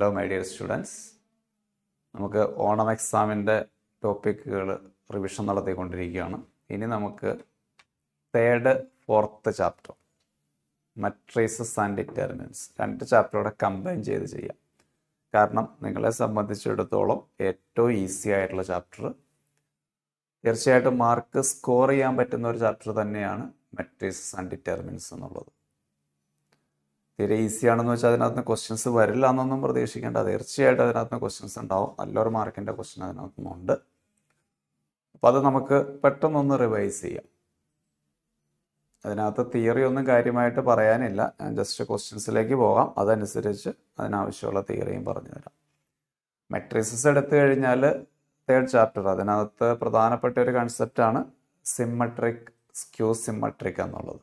Hello my dear students നമുക്ക് ഓണം എക്സാമിൻ്റെ ടോപ്പിക്കുകൾ revision നടത്തിക്കൊണ്ടിരിക്കുകയാണ് ഇനി നമുക്ക് third fourth chapter matrices and determinants രണ്ട് ചാപ്റ്ററോടെ കമ്പൈൻ ചെയ്ത് ചെയ്യാം കാരണം നിങ്ങളെ സംബന്ധിച്ചിടത്തോളം ഏറ്റവും ഈസി ആയിട്ടുള്ള ചാപ്റ്റർ തീർച്ചയായിട്ടും മാർക്ക് സ്കോർ ചെയ്യാൻ പറ്റുന്ന ഒരു ചാപ്റ്റർ തന്നെയാണ് മെട്രീസസ് ആൻഡ് ഡിറ്റർമിനൻസ് എന്നുള്ളത് തീരെ ആണെന്ന് വെച്ചാൽ അതിനകത്ത് ക്വസ്റ്റ്യൻസ് വരില്ല എന്നൊന്നും പ്രതീക്ഷിക്കേണ്ട തീർച്ചയായിട്ടും അതിനകത്ത് ക്വസ്റ്റ്യൻസ് ഉണ്ടാവും നല്ലൊരു മാർക്കിൻ്റെ ക്വസ്റ്റ്യൻ നിന്നുണ്ട് അപ്പോൾ അത് നമുക്ക് പെട്ടെന്നൊന്ന് റിവൈസ് ചെയ്യാം അതിനകത്ത് തിയറി ഒന്നും കാര്യമായിട്ട് പറയാനില്ല ഞാൻ ജസ്റ്റ് ക്വസ്റ്റ്യൻസിലേക്ക് പോകാം അതനുസരിച്ച് അതിനാവശ്യമുള്ള തിയറിയും പറഞ്ഞു തരാം മെട്രിസസ് എടുത്തു കഴിഞ്ഞാൽ തേർഡ് ചാപ്റ്റർ അതിനകത്ത് പ്രധാനപ്പെട്ട ഒരു കൺസെപ്റ്റാണ് സിമ്മട്രിക് സ്ക്യൂ സിമ്മട്രിക് എന്നുള്ളത്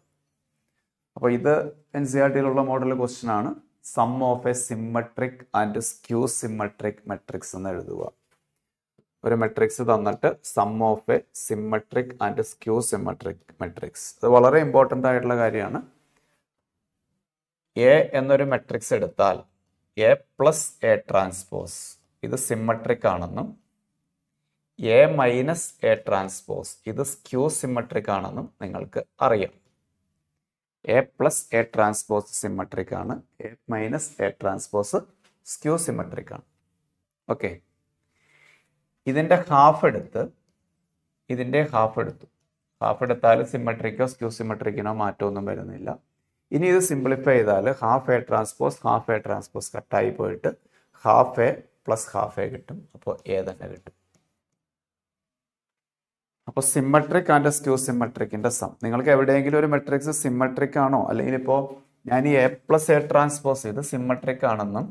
അപ്പോൾ ഇത് എൻ സി ആർ ടിയിലുള്ള മോഡൽ ക്വസ്റ്റ്യൻ ആണ് sum of a symmetric and skew symmetric matrix എന്ന് എഴുതുക ഒരു മെട്രിക്സ് തന്നിട്ട് sum of a symmetric and skew symmetric matrix അത് വളരെ ഇമ്പോർട്ടൻ്റ് ആയിട്ടുള്ള കാര്യമാണ് എ എന്നൊരു മെട്രിക്സ് എടുത്താൽ എ പ്ലസ് എ ട്രാൻസ്പോസ് ഇത് സിമ്മട്രിക് ആണെന്നും എ മൈനസ് എ ട്രാൻസ്പോസ് ഇത് സ്ക്യൂ സിമ്മട്രിക് ആണെന്നും നിങ്ങൾക്ക് അറിയാം A plus A transpose symmetric ആണ് A minus A transpose skew symmetric ആണ് ഓക്കെ ഇതിൻ്റെ ഹാഫ് എടുത്ത് ഇതിൻ്റെ ഹാഫ് എടുത്തു ഹാഫ് എടുത്താൽ സിമ്മട്രിക്കോ സ്ക്യൂ സിമ്മട്രിക്കിനോ മാറ്റമൊന്നും വരുന്നില്ല ഇനി ഇത് സിംപ്ലിഫൈ ചെയ്താൽ half A transpose half A transpose കട്ടായി പോയിട്ട് half A plus half A കിട്ടും അപ്പോൾ എ തന്നെ കിട്ടും അപ്പോൾ സിമ്മട്രിക് ആൻഡ് സ്ക്യൂ സിമ്മട്രിക്കിൻ്റെ സം നിങ്ങൾക്ക് എവിടെയെങ്കിലും ഒരു മെട്രിക്സ് സിമ്മട്രിക് ആണോ അല്ലെങ്കിൽ ഇപ്പോ ഞാൻ ഈ എ പ്ലസ് എ ട്രാൻസ്പോസ് ചെയ്ത് സിമ്മട്രിക് ആണെന്നും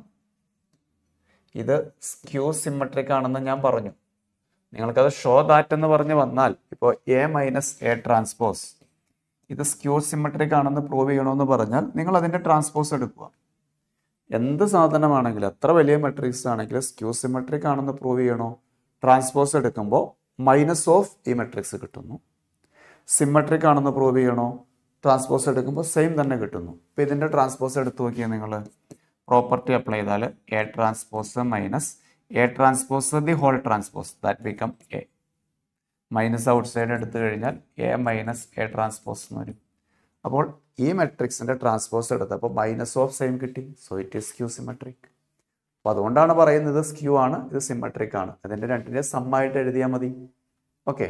ഇത് സ്ക്യൂ സിമ്മട്രിക് ആണെന്നും ഞാൻ പറഞ്ഞു നിങ്ങൾക്കത് ഷോ ദാറ്റ് എന്ന് പറഞ്ഞ് വന്നാൽ ഇപ്പോൾ എ മൈനസ് എ ട്രാൻസ്പോസ് ഇത് സ്ക്യൂ സിമ്മട്രിക് ആണെന്ന് പ്രൂവ് ചെയ്യണമെന്ന് പറഞ്ഞാൽ നിങ്ങൾ അതിൻ്റെ ട്രാൻസ്പോസ് എടുക്കുക എന്ത് സാധനമാണെങ്കിലും എത്ര വലിയ മെട്രിക്സ് ആണെങ്കിലും സ്ക്യൂ സിമ്മട്രിക് ആണെന്ന് പ്രൂവ് ചെയ്യണോ ട്രാൻസ്പോസ് എടുക്കുമ്പോൾ മൈനസ് ഓഫ് ഈ മെട്രിക്സ് കിട്ടുന്നു സിമ്മട്രിക് ആണെന്ന് പ്രൂവ് ചെയ്യണോ ട്രാൻസ്പോസ് എടുക്കുമ്പോൾ സെയിം തന്നെ കിട്ടുന്നു അപ്പോൾ ഇതിൻ്റെ ട്രാൻസ്പോസ് എടുത്ത് നോക്കിയാൽ നിങ്ങൾ പ്രോപ്പർട്ടി അപ്ലൈ ചെയ്താൽ A transpose minus A transpose the whole transpose that become A minus outside എടുത്തു കഴിഞ്ഞാൽ എ മൈനസ് എ ട്രാൻസ്പോസ് എന്ന് വരും അപ്പോൾ ഈ മെട്രിക്സിൻ്റെ ട്രാൻസ്പോസ് എടുത്തപ്പോൾ മൈനസ് ഓഫ് സെയിം കിട്ടി സോ ഇറ്റ് ഈസ് ക്യൂ അപ്പോൾ അതുകൊണ്ടാണ് പറയുന്നത് സ്ക്യൂ ആണ് ഇത് സിമെട്രിക് ആണ് അതിൻ്റെ രണ്ടിൻ്റെ സമ്മായിട്ട് എഴുതിയാൽ മതി ഓക്കെ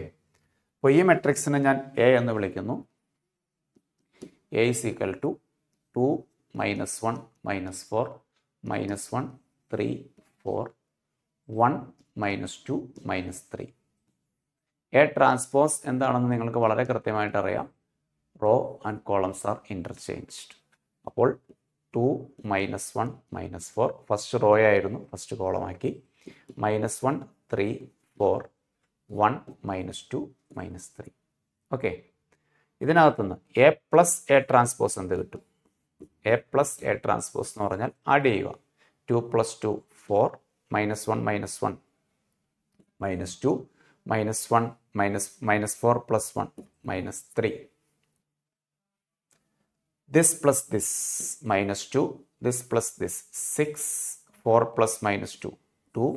അപ്പോൾ ഈ മെട്രിക്സിനെ ഞാൻ എ എന്ന് വിളിക്കുന്നു A is equal to two minus one minus four minus one three four one minus two minus three A transpose എന്താണെന്ന് നിങ്ങൾക്ക് വളരെ കൃത്യമായിട്ട് അറിയാം row and columns are interchanged അപ്പോൾ two minus one minus four first row ആയിരുന്നു first കോളമാക്കി minus one three four one minus two minus three okay ഇതിനകത്തുനിന്ന് A plus A transpose എന്ത് കിട്ടും എ പ്ലസ് എ ട്രാൻസ്പോസ് എന്ന് പറഞ്ഞാൽ add ചെയ്യുക two plus two four minus one minus one minus two minus one minus minus four plus one minus three this plus this minus 2, this plus this 6, 4 plus minus 2, 2.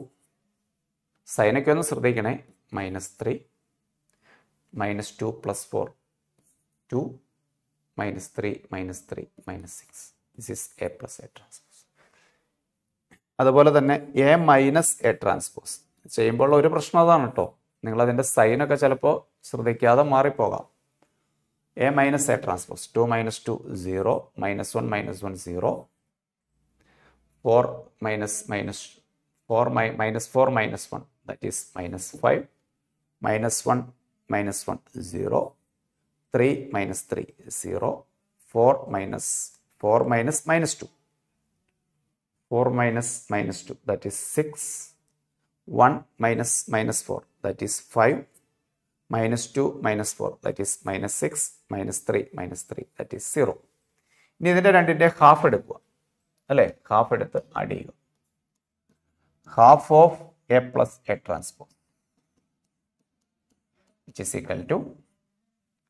സൈനൊക്കെ ഒന്ന് ശ്രദ്ധിക്കണേ minus three minus two plus four two minus three minus three minus six this is A plus A transpose അതുപോലെ തന്നെ A minus A transpose ചെയ്യുമ്പോൾ ഒരു പ്രശ്നം അതാണ് കേട്ടോ നിങ്ങളതിൻ്റെ സൈനൊക്കെ ചിലപ്പോൾ ശ്രദ്ധിക്കാതെ മാറിപ്പോകാം A minus A transpose. 2 minus 2, 0. Minus 1, minus 1, 0. 4 minus minus 4 mi minus 4 minus 1. That is minus 5. Minus 1, minus 1, 0. 3 minus 3, 0. 4 minus 4 minus minus 2. 4 minus minus 2. That is 6. 1 minus minus 4. That is 5. Minus two minus four that is minus six minus three minus three that is zero ഇനി ഇതിൻ്റെ രണ്ടിൻ്റെ half എടുക്കുക അല്ലേ half എടുത്ത് add ചെയ്യുക half of A plus A transpose which is equal to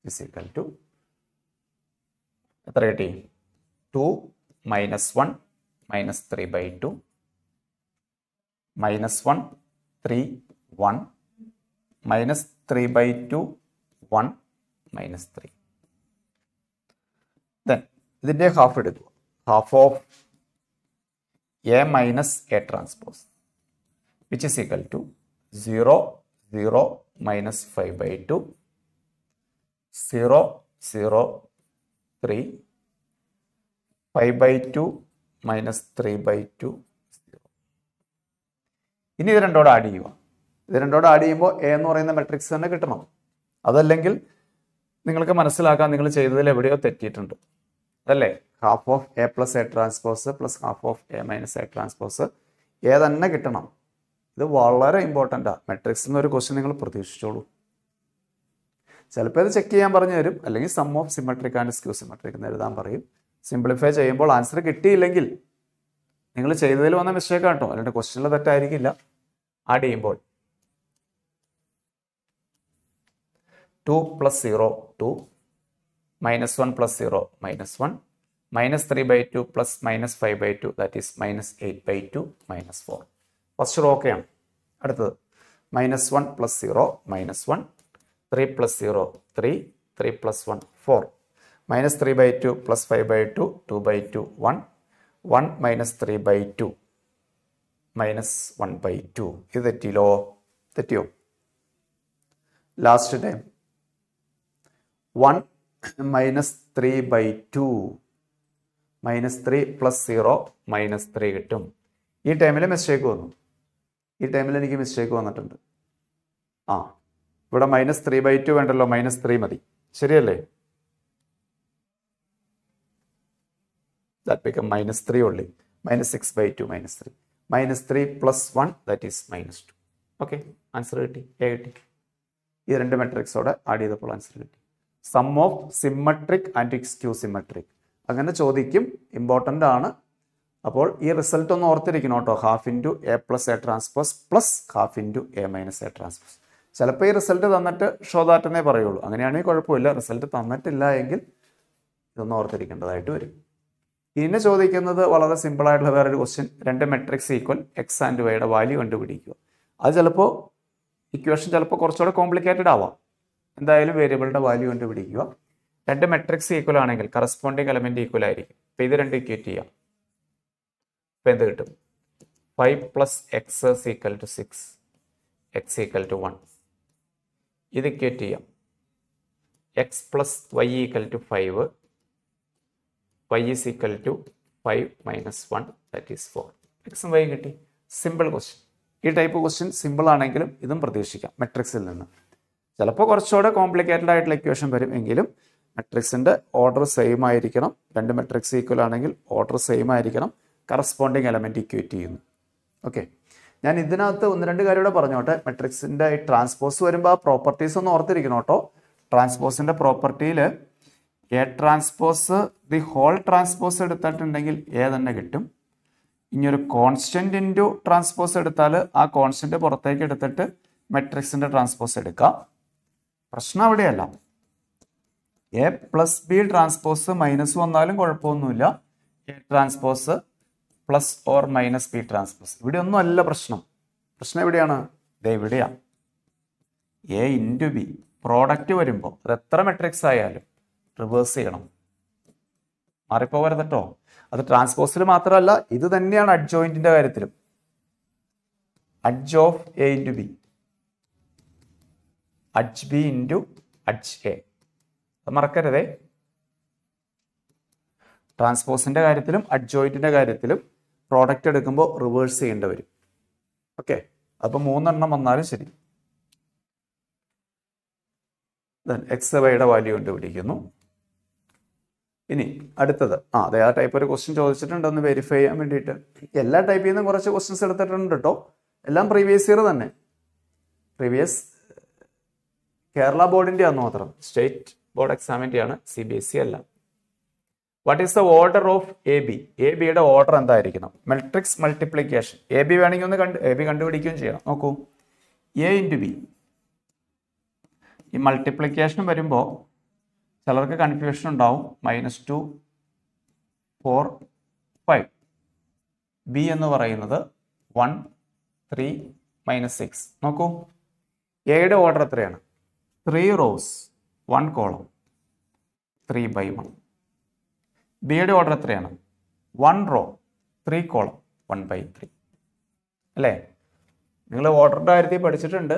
is equal to എത്ര കിട്ടി two minus one minus three by two minus one three one minus three by two one minus three then ഇതിൻ്റെ half എടുക്കുക half of A minus A transpose which is equal to zero zero minus five by two zero zero three five by two minus three by two zero ഇനി ഇത് രണ്ടോടെ add ചെയ്യുക ഇത് രണ്ടോട് add ചെയ്യുമ്പോൾ A എന്ന് പറയുന്ന matrix തന്നെ കിട്ടണം അതല്ലെങ്കിൽ നിങ്ങൾക്ക് മനസ്സിലാക്കാൻ നിങ്ങൾ ചെയ്തതിൽ എവിടെയോ തെറ്റിയിട്ടുണ്ട് അതല്ലേ half of A plus A transpose plus half of A minus A transpose A തന്നെ കിട്ടണം ഇത് വളരെ ഇമ്പോർട്ടൻ്റ് ആണ് നിന്ന് ഒരു ക്വസ്റ്റ്യൻ നിങ്ങൾ പ്രതീക്ഷിച്ചോളൂ ചിലപ്പോൾ ഇത് ചെക്ക് ചെയ്യാൻ പറഞ്ഞു തരും അല്ലെങ്കിൽ sum of symmetric and skew symmetric എന്ന് എഴുതാൻ പറയും സിംപ്ലിഫൈ ചെയ്യുമ്പോൾ ആൻസർ കിട്ടിയില്ലെങ്കിൽ നിങ്ങൾ ചെയ്തതിൽ വന്ന മിസ്റ്റേക്ക് ആട്ടോ അല്ലെങ്കിൽ ക്വസ്റ്റ്യനിൽ തെറ്റായിരിക്കില്ല ആഡ് ചെയ്യുമ്പോൾ 2 plus 0 2 minus 1 plus 0 minus 1 minus 3 by 2 plus minus 5 by 2 that is minus 8 by 2 minus 4 first row okay minus 1 plus 0 minus 1 3 plus 0 3 3 plus 1 4 minus 3 by 2 plus 5 by 2 2 by 2 1 1 minus 3 by 2 minus 1 by 2 is the low the last time one minus three by two minus three plus zero minus three കിട്ടും ഈ ടൈമിൽ mistake വന്നു ഈ ടൈമിൽ എനിക്ക് mistake വന്നിട്ടുണ്ട് ആ ഇവിടെ മൈനസ് ത്രീ ബൈ ടു വേണ്ടല്ലോ മൈനസ് ത്രീ മതി ശരിയല്ലേ ദാറ്റ് മൈനസ് ത്രീ ഉള്ളി minus six by two minus three minus three plus one that is minus two okay answer കിട്ടി എ കിട്ടി ഈ രണ്ട് മെട്രിക്സോടെ ആഡ് ചെയ്തപ്പോൾ ആൻസർ കിട്ടി sum of symmetric and skew symmetric അങ്ങനെ ചോദിക്കും ഇമ്പോർട്ടൻ്റ് ആണ് അപ്പോൾ ഈ റിസൾട്ട് ഒന്ന് ഓർത്തിരിക്കണം കേട്ടോ half into A plus A transpose plus half into A minus A transpose ചിലപ്പോൾ ഈ റിസൾട്ട് തന്നിട്ട് ഷോ ദാറ്റനെ പറയുള്ളൂ അങ്ങനെയാണെങ്കിൽ കുഴപ്പമില്ല റിസൾട്ട് തന്നിട്ടില്ല എങ്കിൽ ഇതൊന്ന് ഓർത്തിരിക്കേണ്ടതായിട്ട് വരും ഇതിനെ ചോദിക്കുന്നത് വളരെ സിമ്പിളായിട്ടുള്ള വേറൊരു ക്വസ്റ്റ്യൻ രണ്ട് മെട്രിക്സ് ഈക്വൽ എക്സ് ആൻഡ് വൈയുടെ വാല്യൂ കണ്ടുപിടിക്കുക അത് ചിലപ്പോൾ ഇക്വേഷൻ ചിലപ്പോൾ കുറച്ചുകൂടെ കോംപ്ലിക്കേറ്റഡ് ആവാം എന്തായാലും വേരിയബിളിൻ്റെ വാല്യൂ കണ്ടുപിടിക്കുക രണ്ട് മെട്രിക്സ് ഈക്വൽ ആണെങ്കിൽ കറസ്പോണ്ടിങ് എലമെൻറ്റ് ഈക്വൽ ആയിരിക്കും അപ്പോൾ ഇത് രണ്ട് ഇക്വേറ്റ് ചെയ്യാം അപ്പോൾ എന്ത് കിട്ടും five plus X equal to six X equal to one ഇത് ഇക്വേറ്റ് ചെയ്യാം X plus Y equal to five Y is equal to five minus one that is four എക്സും വൈ കിട്ടി സിമ്പിൾ ക്വസ്റ്റ്യൻ ഈ type question simple ആണെങ്കിലും ഇതും പ്രതീക്ഷിക്കാം മെട്രിക്സിൽ നിന്ന് ചിലപ്പോൾ കുറച്ചുകൂടെ കോംപ്ലിക്കേറ്റഡ് ആയിട്ടുള്ള ഇക്വേഷൻ വരും എങ്കിലും മെട്രിക്സിൻ്റെ ഓർഡർ സെയിം ആയിരിക്കണം രണ്ട് മെട്രിക്സ് ഈക്വൽ ആണെങ്കിൽ ഓർഡർ സെയിം ആയിരിക്കണം കറസ്പോണ്ടിങ് എലമെൻറ്റ് ഇക്വേറ്റ് ചെയ്യുന്നു ഓക്കെ ഞാൻ ഇതിനകത്ത് ഒന്ന് രണ്ട് കാര്യം കൂടെ പറഞ്ഞോട്ടെ മെട്രിക്സിൻ്റെ ഈ ട്രാൻസ്പോസ് വരുമ്പോൾ ആ പ്രോപ്പർട്ടീസ് ഒന്ന് ഓർത്തിരിക്കണം കേട്ടോ ട്രാൻസ്പോസിൻ്റെ പ്രോപ്പർട്ടിയിൽ A transpose the whole transpose എടുത്തിട്ടുണ്ടെങ്കിൽ എ തന്നെ കിട്ടും ഇനിയൊരു കോൺസ്റ്റൻ്റ് ഇൻറ്റു ട്രാൻസ്പോസ് എടുത്താൽ ആ കോൺസ്റ്റൻറ്റ് പുറത്തേക്ക് എടുത്തിട്ട് മെട്രിക്സിൻ്റെ ട്രാൻസ്പോസ് എടുക്കാം പ്രശ്നം അവിടെയല്ല A plus B transpose minus വന്നാലും കുഴപ്പമൊന്നുമില്ല A transpose plus or minus B transpose ഇവിടെ ഒന്നും അല്ല പ്രശ്നം പ്രശ്നം എവിടെയാണ് ഇത് എവിടെയാണ് എ ഇൻറ്റു ബി പ്രോഡക്റ്റ് വരുമ്പോൾ അത് എത്ര മെട്രിക്സ് ആയാലും റിവേഴ്സ് ചെയ്യണം മാറിപ്പോകരുത് കേട്ടോ അത് ട്രാൻസ്പോസിൽ മാത്രമല്ല ഇത് തന്നെയാണ് അഡ്ജോയിൻറ്റിൻ്റെ കാര്യത്തിലും adj of A into B adj B into adj A അത് മറക്കരുതേ ട്രാൻസ്പോസിൻ്റെ കാര്യത്തിലും അഡ്ജോയിൻറ്റിൻ്റെ കാര്യത്തിലും പ്രോഡക്റ്റ് എടുക്കുമ്പോൾ റിവേഴ്സ് ചെയ്യേണ്ടി വരും ഓക്കെ അപ്പോൾ മൂന്നെണ്ണം വന്നാലും ശരി എക്സ് വൈയുടെ വാല്യൂ കണ്ടുപിടിക്കുന്നു ഇനി അടുത്തത് ആ അതെ ആ ടൈപ്പ് ഒരു ക്വസ്റ്റ്യൻ ചോദിച്ചിട്ടുണ്ടെന്ന് വെരിഫൈ ചെയ്യാൻ വേണ്ടിയിട്ട് എല്ലാ ടൈപ്പിൽ നിന്നും കുറച്ച് ക്വസ്റ്റ്യൻസ് എടുത്തിട്ടുണ്ട് കേട്ടോ എല്ലാം പ്രീവിയസ് ഇയർ തന്നെ പ്രീവിയസ് കേരള ബോർഡിന്റെ ആണ് മാത്രം സ്റ്റേറ്റ് ബോർഡ് എക്സാമിന്റെ ആണ് സി ബി എസ് സി അല്ല what is the order of A B A ബിയുടെ ഓർഡർ എന്തായിരിക്കണം മെട്രിക്സ് മൾട്ടിപ്ലിക്കേഷൻ എ ബി വേണമെങ്കിൽ ഒന്ന് കണ്ട് എ ബി കണ്ടുപിടിക്കുകയും ചെയ്യണം നോക്കൂ എ ഇൻറ്റു ബി ഈ മൾട്ടിപ്ലിക്കേഷൻ വരുമ്പോൾ ചിലർക്ക് കൺഫ്യൂഷൻ ഉണ്ടാവും minus two four five B എന്ന് പറയുന്നത് വൺ ത്രീ മൈനസ് സിക്സ് നോക്കൂ എയുടെ ഓർഡർ എത്രയാണ് three rows one column three by one ബിയുടെ ഓർഡർ എത്രയാണ് one row three column one by three അല്ലേ നിങ്ങൾ ഓർഡർ കാര്യത്തിൽ പഠിച്ചിട്ടുണ്ട്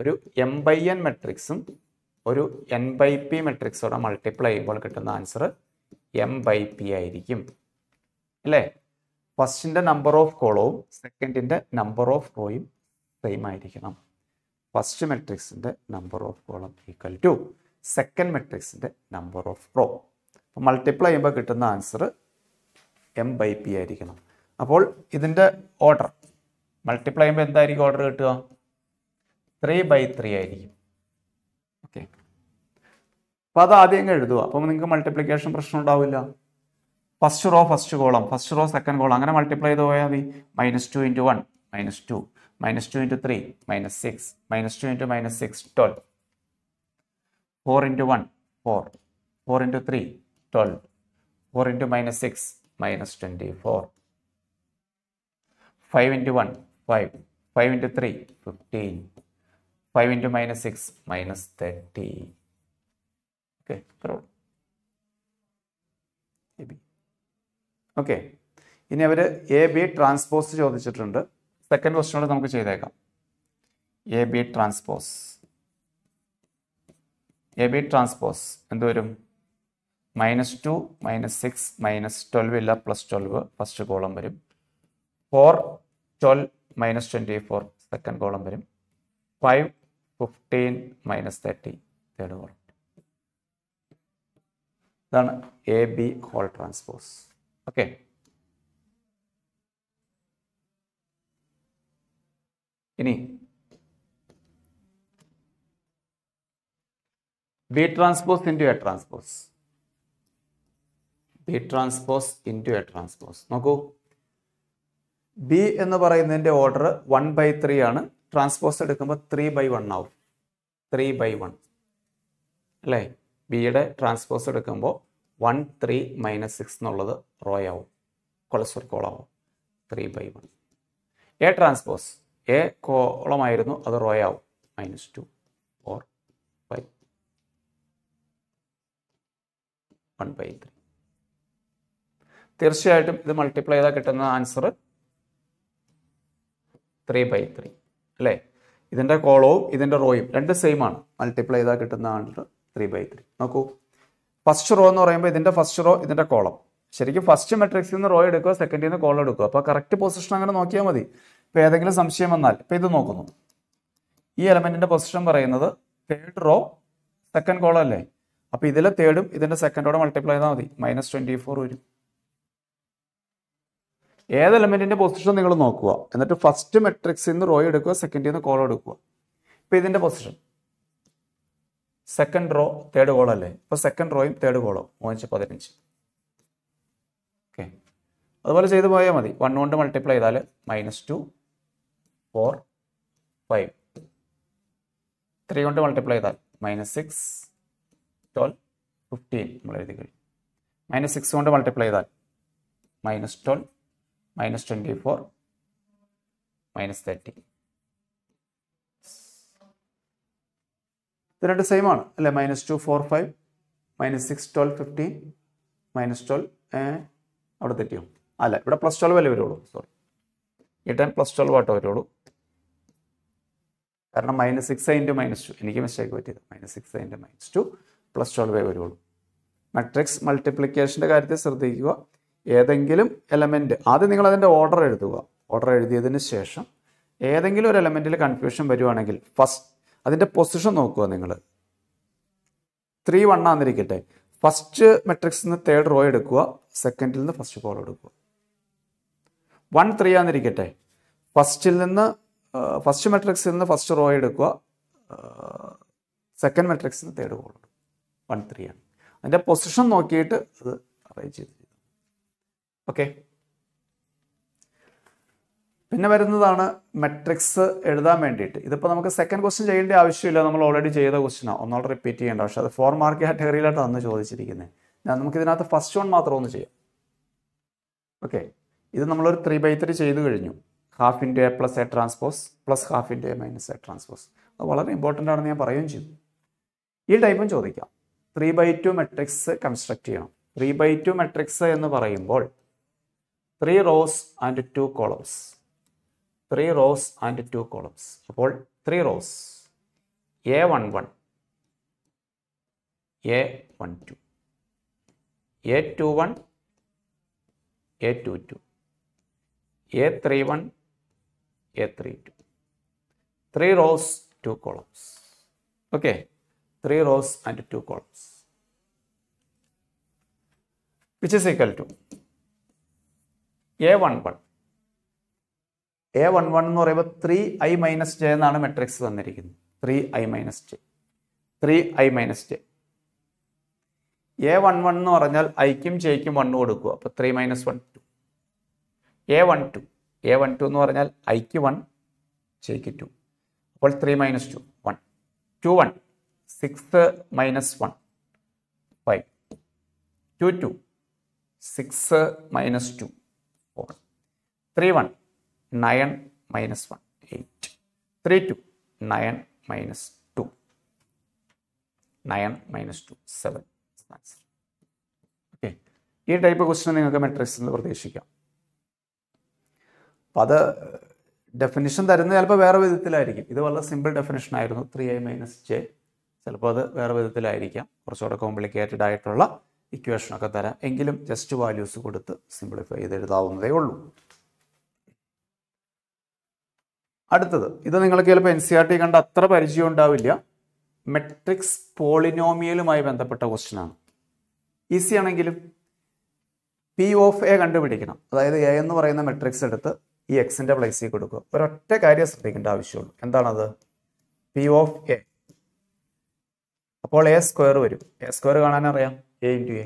ഒരു എം ബൈ എൻ മെട്രിക്സും ഒരു എൻ ബൈ പി മെട്രിക്സോടെ മൾട്ടിപ്ലൈ ചെയ്യുമ്പോൾ കിട്ടുന്ന ആൻസർ എം ബൈ പി ആയിരിക്കും അല്ലേ ഫസ്റ്റിൻ്റെ നമ്പർ ഓഫ് കോളവും സെക്കൻഡിൻ്റെ നമ്പർ ഓഫ് റോയും സെയിം ആയിരിക്കണം ഫസ്റ്റ് മെട്രിക്സിൻ്റെ number of column equal to second മെട്രിക്സിൻ്റെ നമ്പർ ഓഫ് റോ അപ്പോൾ മൾട്ടിപ്ലൈ ചെയ്യുമ്പോൾ കിട്ടുന്ന ആൻസർ എം ബൈ പി ആയിരിക്കണം അപ്പോൾ ഇതിൻ്റെ ഓർഡർ മൾട്ടിപ്ലൈ ചെയ്യുമ്പോൾ എന്തായിരിക്കും ഓർഡർ കിട്ടുക ത്രീ ബൈ ത്രീ ആയിരിക്കും ഓക്കെ അപ്പോൾ അത് ആദ്യം അങ്ങ് എഴുതുക അപ്പം നിങ്ങൾക്ക് മൾട്ടിപ്ലിക്കേഷൻ പ്രശ്നം ഉണ്ടാവില്ല first row first column first row second column അങ്ങനെ മൾട്ടിപ്ലൈ ചെയ്ത് പോയാൽ മതി minus two into one minus two minus two into three minus six minus two into minus six twelve four into one four four into three twelve four into minus six minus twenty four five into one five five into three fifteen five into minus six minus thirty okay okay ഇനി അവർ A B transpose ചോദിച്ചിട്ടുണ്ട് second ക്വസ്റ്റ്യനോട് നമുക്ക് ചെയ്തേക്കാം A B transpose A B transpose എന്ത് വരും minus two minus six minus twelve ഇല്ല plus twelve first column വരും four twelve minus twenty four second column വരും five fifteen minus thirty third column ഇതാണ് A B whole transpose okay ഇനി B transpose into A transpose B transpose into A transpose നോക്കൂ B എന്ന് പറയുന്നതിൻ്റെ order one by three ആണ് transpose എടുക്കുമ്പോൾ three by one ആവും three by one അല്ലേ ബിയുടെ ട്രാൻസ്പോസ് എടുക്കുമ്പോൾ വൺ ത്രീ മൈനസ് സിക്സ് എന്നുള്ളത് റോ ആവും കൊളസ്ട്രോൾ ആവും three by one A transpose A കോളമായിരുന്നു അത് റോ ആവും minus two four five one by three തീർച്ചയായിട്ടും ഇത് മൾട്ടിപ്ലൈ ചെയ്താൽ കിട്ടുന്ന ആൻസർ ത്രീ ബൈ ത്രീ അല്ലേ ഇതിൻ്റെ കോളവും ഇതിൻ്റെ റോയും രണ്ട് സെയിം ആണ് മൾട്ടിപ്ലൈ ചെയ്താൽ കിട്ടുന്ന ആൻസർ ത്രീ ബൈ ത്രീ നോക്കൂ ഫസ്റ്റ് റോ എന്ന് പറയുമ്പോൾ ഇതിൻ്റെ ഫസ്റ്റ് റോ ഇതിൻ്റെ കോളം ശരിക്കും ഫസ്റ്റ് മെട്രിക്സിൽ നിന്ന് റോ എടുക്കുക സെക്കൻഡിൽ നിന്ന് കോളം എടുക്കുക അപ്പോൾ കറക്റ്റ് പൊസിഷൻ അങ്ങനെ നോക്കിയാൽ മതി ഇപ്പോൾ ഏതെങ്കിലും സംശയം വന്നാൽ ഇപ്പൊ ഇത് നോക്കുന്നു ഈ എലമെൻറ്റിൻ്റെ പൊസിഷൻ പറയുന്നത് തേർഡ് റോ സെക്കൻഡ് കോളം അല്ലേ അപ്പോൾ ഇതിലെ തേർഡും ഇതിൻ്റെ സെക്കൻഡോടെ മൾട്ടിപ്ലൈ ചെയ്താൽ മതി മൈനസ് ട്വൻറ്റി ഫോർ വരും ഏത് എലമെൻറ്റിൻ്റെ പൊസിഷൻ നിങ്ങൾ നോക്കുക എന്നിട്ട് ഫസ്റ്റ് മെട്രിക്സിൽ നിന്ന് റോ എടുക്കുക സെക്കൻഡിൽ നിന്ന് കോളം എടുക്കുക ഇപ്പൊ ഇതിൻ്റെ position second row third column അല്ലേ അപ്പോൾ സെക്കൻഡ് റോയും തേർഡ് കോളോ മൂന്നിച്ച് പതിനഞ്ച് ഓക്കെ അതുപോലെ ചെയ്തു പോയാൽ മതി വൺ കൊണ്ട് മൾട്ടിപ്ലൈ ചെയ്താൽ minus two four five three കൊണ്ട് മൾട്ടിപ്ലൈ ചെയ്താൽ മൈനസ് സിക്സ് ട്വൽവ് ഫിഫ്റ്റീൻ നമ്മൾ എഴുതി കഴിഞ്ഞു മൈനസ് സിക്സ് കൊണ്ട് മൾട്ടിപ്ലൈ ചെയ്താൽ minus twelve minus twenty four minus thirty ഇത് രണ്ട് സെയിം ആണ് അല്ലെ minus two four five minus six twelve fifteen minus twelve അവിടെ തെറ്റിയോ അല്ല ഇവിടെ പ്ലസ് ട്വൽവ് അല്ലേ വരുള്ളൂ സോറി ഈ ടൈം പ്ലസ് ട്വൽവ് ആട്ടോ വരുള്ളൂ കാരണം minus six into minus two എനിക്ക് മിസ്റ്റേക്ക് പറ്റിയത് minus six into minus two plus ട്വൽവേ വരുള്ളൂ മെട്രിക്സ് മൾട്ടിപ്ലിക്കേഷൻ്റെ കാര്യത്തിൽ ശ്രദ്ധിക്കുക ഏതെങ്കിലും എലമെൻറ്റ് ആദ്യം നിങ്ങൾ അതിൻ്റെ ഓർഡർ എഴുതുക ഓർഡർ എഴുതിയതിന് ശേഷം ഏതെങ്കിലും ഒരു എലമെൻറ്റിൽ കൺഫ്യൂഷൻ വരുവാണെങ്കിൽ ഫസ്റ്റ് അതിൻ്റെ പൊസിഷൻ നോക്കുക നിങ്ങൾ ത്രീ വൺ ആന്നിരിക്കട്ടെ ഫസ്റ്റ് മെട്രിക്സിൽ നിന്ന് തേർഡ് റോ എടുക്കുക സെക്കൻഡിൽ നിന്ന് ഫസ്റ്റ് കോൾ എടുക്കുക വൺ ത്രീ ആന്നിരിക്കട്ടെ ഫസ്റ്റിൽ നിന്ന് ഫസ്റ്റ് മെട്രിക്സിൽ നിന്ന് ഫസ്റ്റ് റോ എടുക്കുക സെക്കൻഡ് മെട്രിക്സിൽ നിന്ന് തേർഡ് കോൾ വൺ ത്രീ ആണ് അതിൻ്റെ പൊസിഷൻ നോക്കിയിട്ട് അത് അറേഞ്ച് ചെയ്ത് ഓക്കെ പിന്നെ വരുന്നതാണ് മെട്രിക്സ് എഴുതാൻ വേണ്ടിയിട്ട് ഇതിപ്പോൾ നമുക്ക് സെക്കൻഡ് ക്വസ്റ്റ്യൻ ചെയ്യേണ്ട ആവശ്യമില്ല നമ്മൾ ഓൾറെഡി ചെയ്ത ക്വസ്റ്റിനാണ് ഒന്നോടെ റിപ്പീറ്റ് ചെയ്യേണ്ട പക്ഷേ അത് ഫോർ മാർക്ക് കാറ്റഗറിയിലാണ് അന്ന് ചോദിച്ചിരിക്കുന്നത് ഞാൻ നമുക്ക് ഇതിനകത്ത് ഫസ്റ്റ് വൺ മാത്രം ഒന്ന് ചെയ്യാം ഓക്കെ ഇത് നമ്മളൊരു ത്രീ ബൈ ത്രീ ചെയ്ത് കഴിഞ്ഞു half into A plus A transpose plus half into A minus A transpose അത് വളരെ ഇമ്പോർട്ടൻ്റ് ആണെന്ന് ഞാൻ പറയുകയും ചെയ്തു ഈ ടൈപ്പും ചോദിക്കാം three by two matrix construct ചെയ്യണം ത്രീ ബൈ ടു മെട്രിക്സ് എന്ന് പറയുമ്പോൾ three rows and two columns three rows and two columns അപ്പോൾ three rows A one one A one two A two one A two two A three one A three three two two rows columns okay three rows and two columns which is equal to A one one A one one എന്ന് പറയുമ്പോൾ three I minus J എന്നാണ് matrix തന്നിരിക്കുന്നത് three I minus J three I minus J A one one എന്ന് പറഞ്ഞാൽ ഐക്കും ജെയ്ക്കും വണ്ണും കൊടുക്കുക അപ്പോൾ three minus one two A one two A one two എന്ന് പറഞ്ഞാൽ ഐക്ക് വൺ ജെയ്ക്ക് ടു അപ്പോൾ three minus two one two one six minus one five two two six minus two four three one nine minus one eight three two nine minus two nine minus to seven okay ഈ type question നിങ്ങൾക്ക് മെട്രിക്സിൽ പ്രതീക്ഷിക്കാം അപ്പം അത് definition തരുന്നത് ചിലപ്പോൾ വേറെ വിധത്തിലായിരിക്കും ഇത് വളരെ സിമ്പിൾ ഡെഫിനിഷൻ ആയിരുന്നു ത്രീ ഐ മൈനസ് ജെ ചിലപ്പോൾ അത് വേറെ വിധത്തിലായിരിക്കാം കുറച്ചുകൂടെ കോംപ്ലിക്കേറ്റഡ് ആയിട്ടുള്ള ഇക്വേഷനൊക്കെ തരാം എങ്കിലും ജസ്റ്റ് വാല്യൂസ് കൊടുത്ത് സിംപ്ലിഫൈ ചെയ്ത് എഴുതാവുന്നതേ ഉള്ളൂ അടുത്തത് ഇത് നിങ്ങൾക്ക് ചിലപ്പോൾ N C R e T കണ്ട അത്ര പരിചയം ഉണ്ടാവില്ല മെട്രിക്സ് പോളിനോമിയലുമായി ബന്ധപ്പെട്ട ആണ് ഈസി ആണെങ്കിലും പി ഓഫ് എ കണ്ടുപിടിക്കണം അതായത് എ എന്ന് പറയുന്ന മെട്രിക്സ് എടുത്ത് ഈ എക്സിൻ്റെ പ്ലേസിൽ കൊടുക്കുക ഒരൊറ്റ കാര്യം ശ്രദ്ധിക്കേണ്ട ആവശ്യമുള്ളൂ എന്താണത് പി ഓഫ് എ അപ്പോൾ എ സ്ക്വയർ വരും എ സ്ക്വയർ കാണാൻ അറിയാം A into A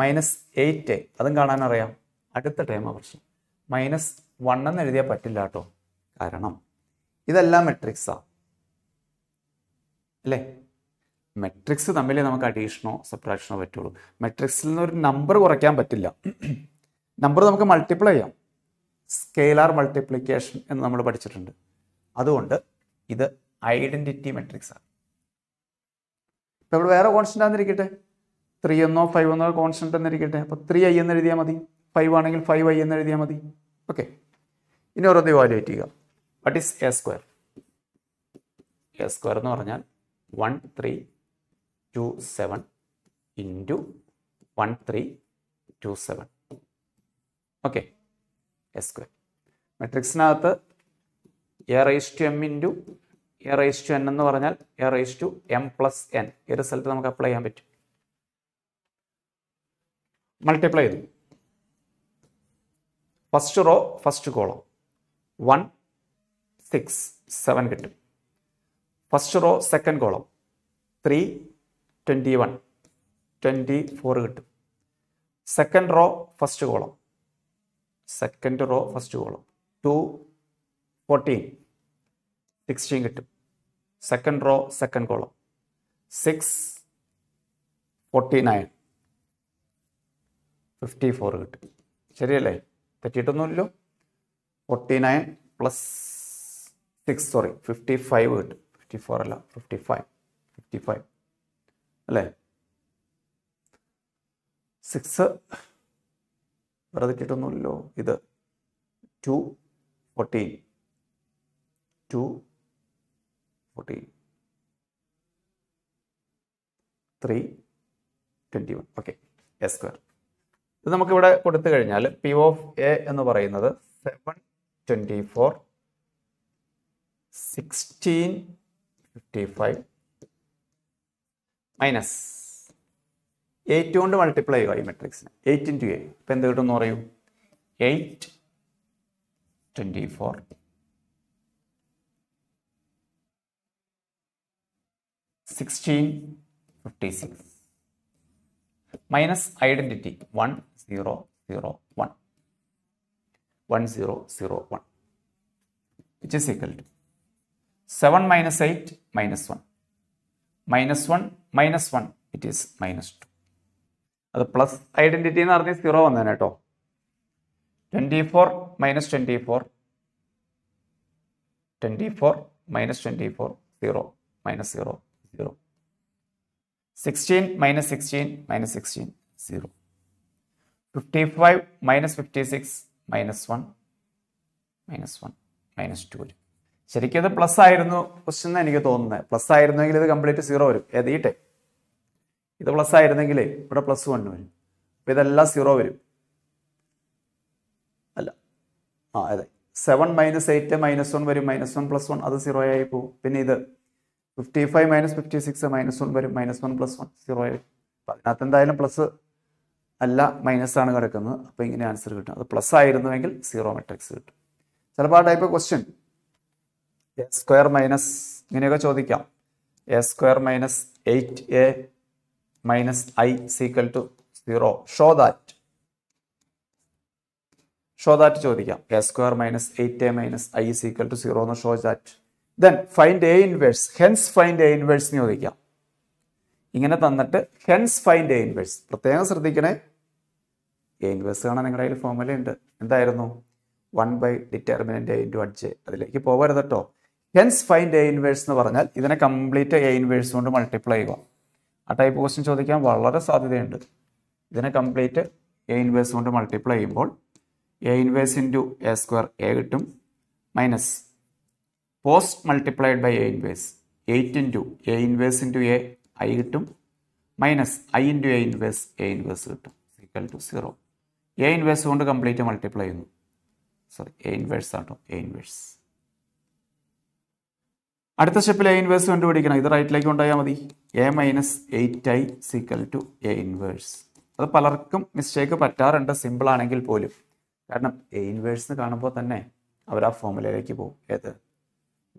minus eight A അതും കാണാൻ അറിയാം അടുത്ത ടൈമാണ് പ്രശ്നം മൈനസ് വൺ എന്ന് എഴുതിയാൽ പറ്റില്ല കേട്ടോ കാരണം ഇതെല്ലാം മെട്രിക്സാണ് അല്ലേ മെട്രിക്സ് തമ്മിലേ നമുക്ക് അഡീഷനോ സബ്ട്രാക്ഷനോ പറ്റുള്ളൂ മെട്രിക്സിൽ നിന്ന് ഒരു നമ്പർ കുറയ്ക്കാൻ പറ്റില്ല നമ്പർ നമുക്ക് മൾട്ടിപ്ലൈ ചെയ്യാം സ്കെയിലാർ മൾട്ടിപ്ലിക്കേഷൻ എന്ന് നമ്മൾ പഠിച്ചിട്ടുണ്ട് അതുകൊണ്ട് ഇത് ഐഡൻറ്റിറ്റി മെട്രിക്സ് ആണ് ഇപ്പം ഇവിടെ വേറെ കോൺസ്റ്റൻ്റ് ആണെന്നിരിക്കട്ടെ ത്രീ എന്നോ ഫൈവ് എന്നോ കോൺസ്റ്റൻ്റ് എന്നിരിക്കട്ടെ അപ്പോൾ ത്രീ ഐ എന്ന് എഴുതിയാൽ മതി ഫൈവ് ആണെങ്കിൽ ഫൈവ് ഐ എന്ന് എഴുതിയാൽ മതി ഓക്കെ ഇനി ഓരോന്ന് ഇവാലുവേറ്റ് ചെയ്യുക what is A square A square എന്ന് പറഞ്ഞാൽ one three two seven into one three two seven okay as square മെട്രിക്സിനകത്ത് A raise to M into A raise to N എന്ന് പറഞ്ഞാൽ A raise to M plus N ഈ result നമുക്ക് apply ചെയ്യാൻ പറ്റും multiply ചെയ്തു first row first column one six seven കിട്ടും first row second column three twenty one twenty four കിട്ടും second row first column second row first column two fourteen sixteen കിട്ടും second row second column six forty nine fifty four കിട്ടും ശരിയല്ലേ തെറ്റിയിട്ടൊന്നുമില്ലല്ലോ forty nine plus six sorry fifty five കിട്ടും fifty four അല്ല fifty five fifty five അല്ലേ six വേറെ കിട്ടുന്നുല്ലോ ഇത് two fourteen two fourteen three twenty one okay A square ഇത് നമുക്കിവിടെ കൊടുത്തു കഴിഞ്ഞാൽ പി ഓഫ് എ എന്ന് പറയുന്നത് seven twenty four sixteen fifty five minus eight കൊണ്ട് മൾട്ടിപ്ലൈ ചെയ്യുക ഈ മെട്രിക്സിന് എയ്റ്റ് ഇൻറ്റു എ ഇപ്പം എന്ത് കിട്ടുമെന്ന് പറയൂ eight twenty four sixteen fifty six minus identity one zero zero one one zero zero one which is equal to seven minus eight minus one minus one minus one it is minus two അത് plus identity എന്ന് പറഞ്ഞ് zero വന്നേനെ കേട്ടോ twenty four minus twenty four twenty four minus twenty four zero minus zero zero sixteen minus sixteen minus sixteen zero fifty five minus fifty six minus one minus one minus two വരും ശരിക്കും അത് plus ആയിരുന്നു ക്വസ്റ്റ്യെന്ന് എനിക്ക് തോന്നുന്നത് plus ആയിരുന്നെങ്കിൽ ഇത് complete zero വരും ഏത് ഇത് പ്ലസ് ആയിരുന്നെങ്കിൽ ഇവിടെ പ്ലസ് വൺ വരും അപ്പം ഇതെല്ലാം സീറോ വരും അല്ല ആ അതെ seven minus eight minus one വരും മൈനസ് വൺ പ്ലസ് വൺ അത് സീറോ ആയി പോകും പിന്നെ ഇത് fifty five minus fifty six minus one വരും minus one plus one zero ആയി അപ്പം അതിനകത്ത് എന്തായാലും പ്ലസ് അല്ല മൈനസ് ആണ് കിടക്കുന്നത് അപ്പോൾ ഇങ്ങനെ ആൻസർ കിട്ടും അത് പ്ലസ് ആയിരുന്നുവെങ്കിൽ സീറോ മെട്രിക്സ് കിട്ടും ചിലപ്പോൾ ആ type question A square minus ഇങ്ങനെയൊക്കെ ചോദിക്കാം A square minus eight A minus i is equal to 0 show that show that ചോദിക്കാം A square minus eight A minus I is equal to zero എന്ന് show that then find A inverse hence find A inverse എന്ന് ചോദിക്കാം ഇങ്ങനെ തന്നിട്ട് hence find A inverse പ്രത്യേകം ശ്രദ്ധിക്കണേ A inverse കാണാൻ നിങ്ങളുടെ കയ്യിൽ ഫോമുല ഉണ്ട് എന്തായിരുന്നു one by determinant A into adj അതിലേക്ക് പോകരുത് കേട്ടോ ഹെൻസ് ഫൈൻഡ് എ ഇൻവേഴ്സ് എന്ന് പറഞ്ഞാൽ ഇതിനെ കംപ്ലീറ്റ് എ ഇൻവേഴ്സ് കൊണ്ട് മൾട്ടിപ്ലൈ ചെയ്യുക ആ ടൈപ്പ് ക്വസ്റ്റ്യൻ ചോദിക്കാൻ വളരെ സാധ്യതയുണ്ട് ഇതിനെ കംപ്ലീറ്റ് എ ഇൻവേഴ്സ് കൊണ്ട് മൾട്ടിപ്ലൈ ചെയ്യുമ്പോൾ A inverse into A square A കിട്ടും minus post multiplied by A inverse eight into A inverse into A I കിട്ടും minus I into A inverse A inverse കിട്ടും equal to zero A inverse കൊണ്ട് complete multiply ചെയ്യുന്നു sorry A inverse ആട്ടോ A inverse അടുത്ത സ്റ്റെപ്പിൽ A inverse കണ്ടുപിടിക്കണം ഇത് റൈറ്റിലേക്ക് കൊണ്ടുപോയാൽ മതി A minus eight I is equal to A inverse അത് പലർക്കും മിസ്റ്റേക്ക് പറ്റാറുണ്ട് സിമ്പിൾ ആണെങ്കിൽ പോലും കാരണം എ ഇൻവേഴ്സ് കാണുമ്പോൾ തന്നെ അവർ ആ ഫോമുലയിലേക്ക് പോകും ഏത്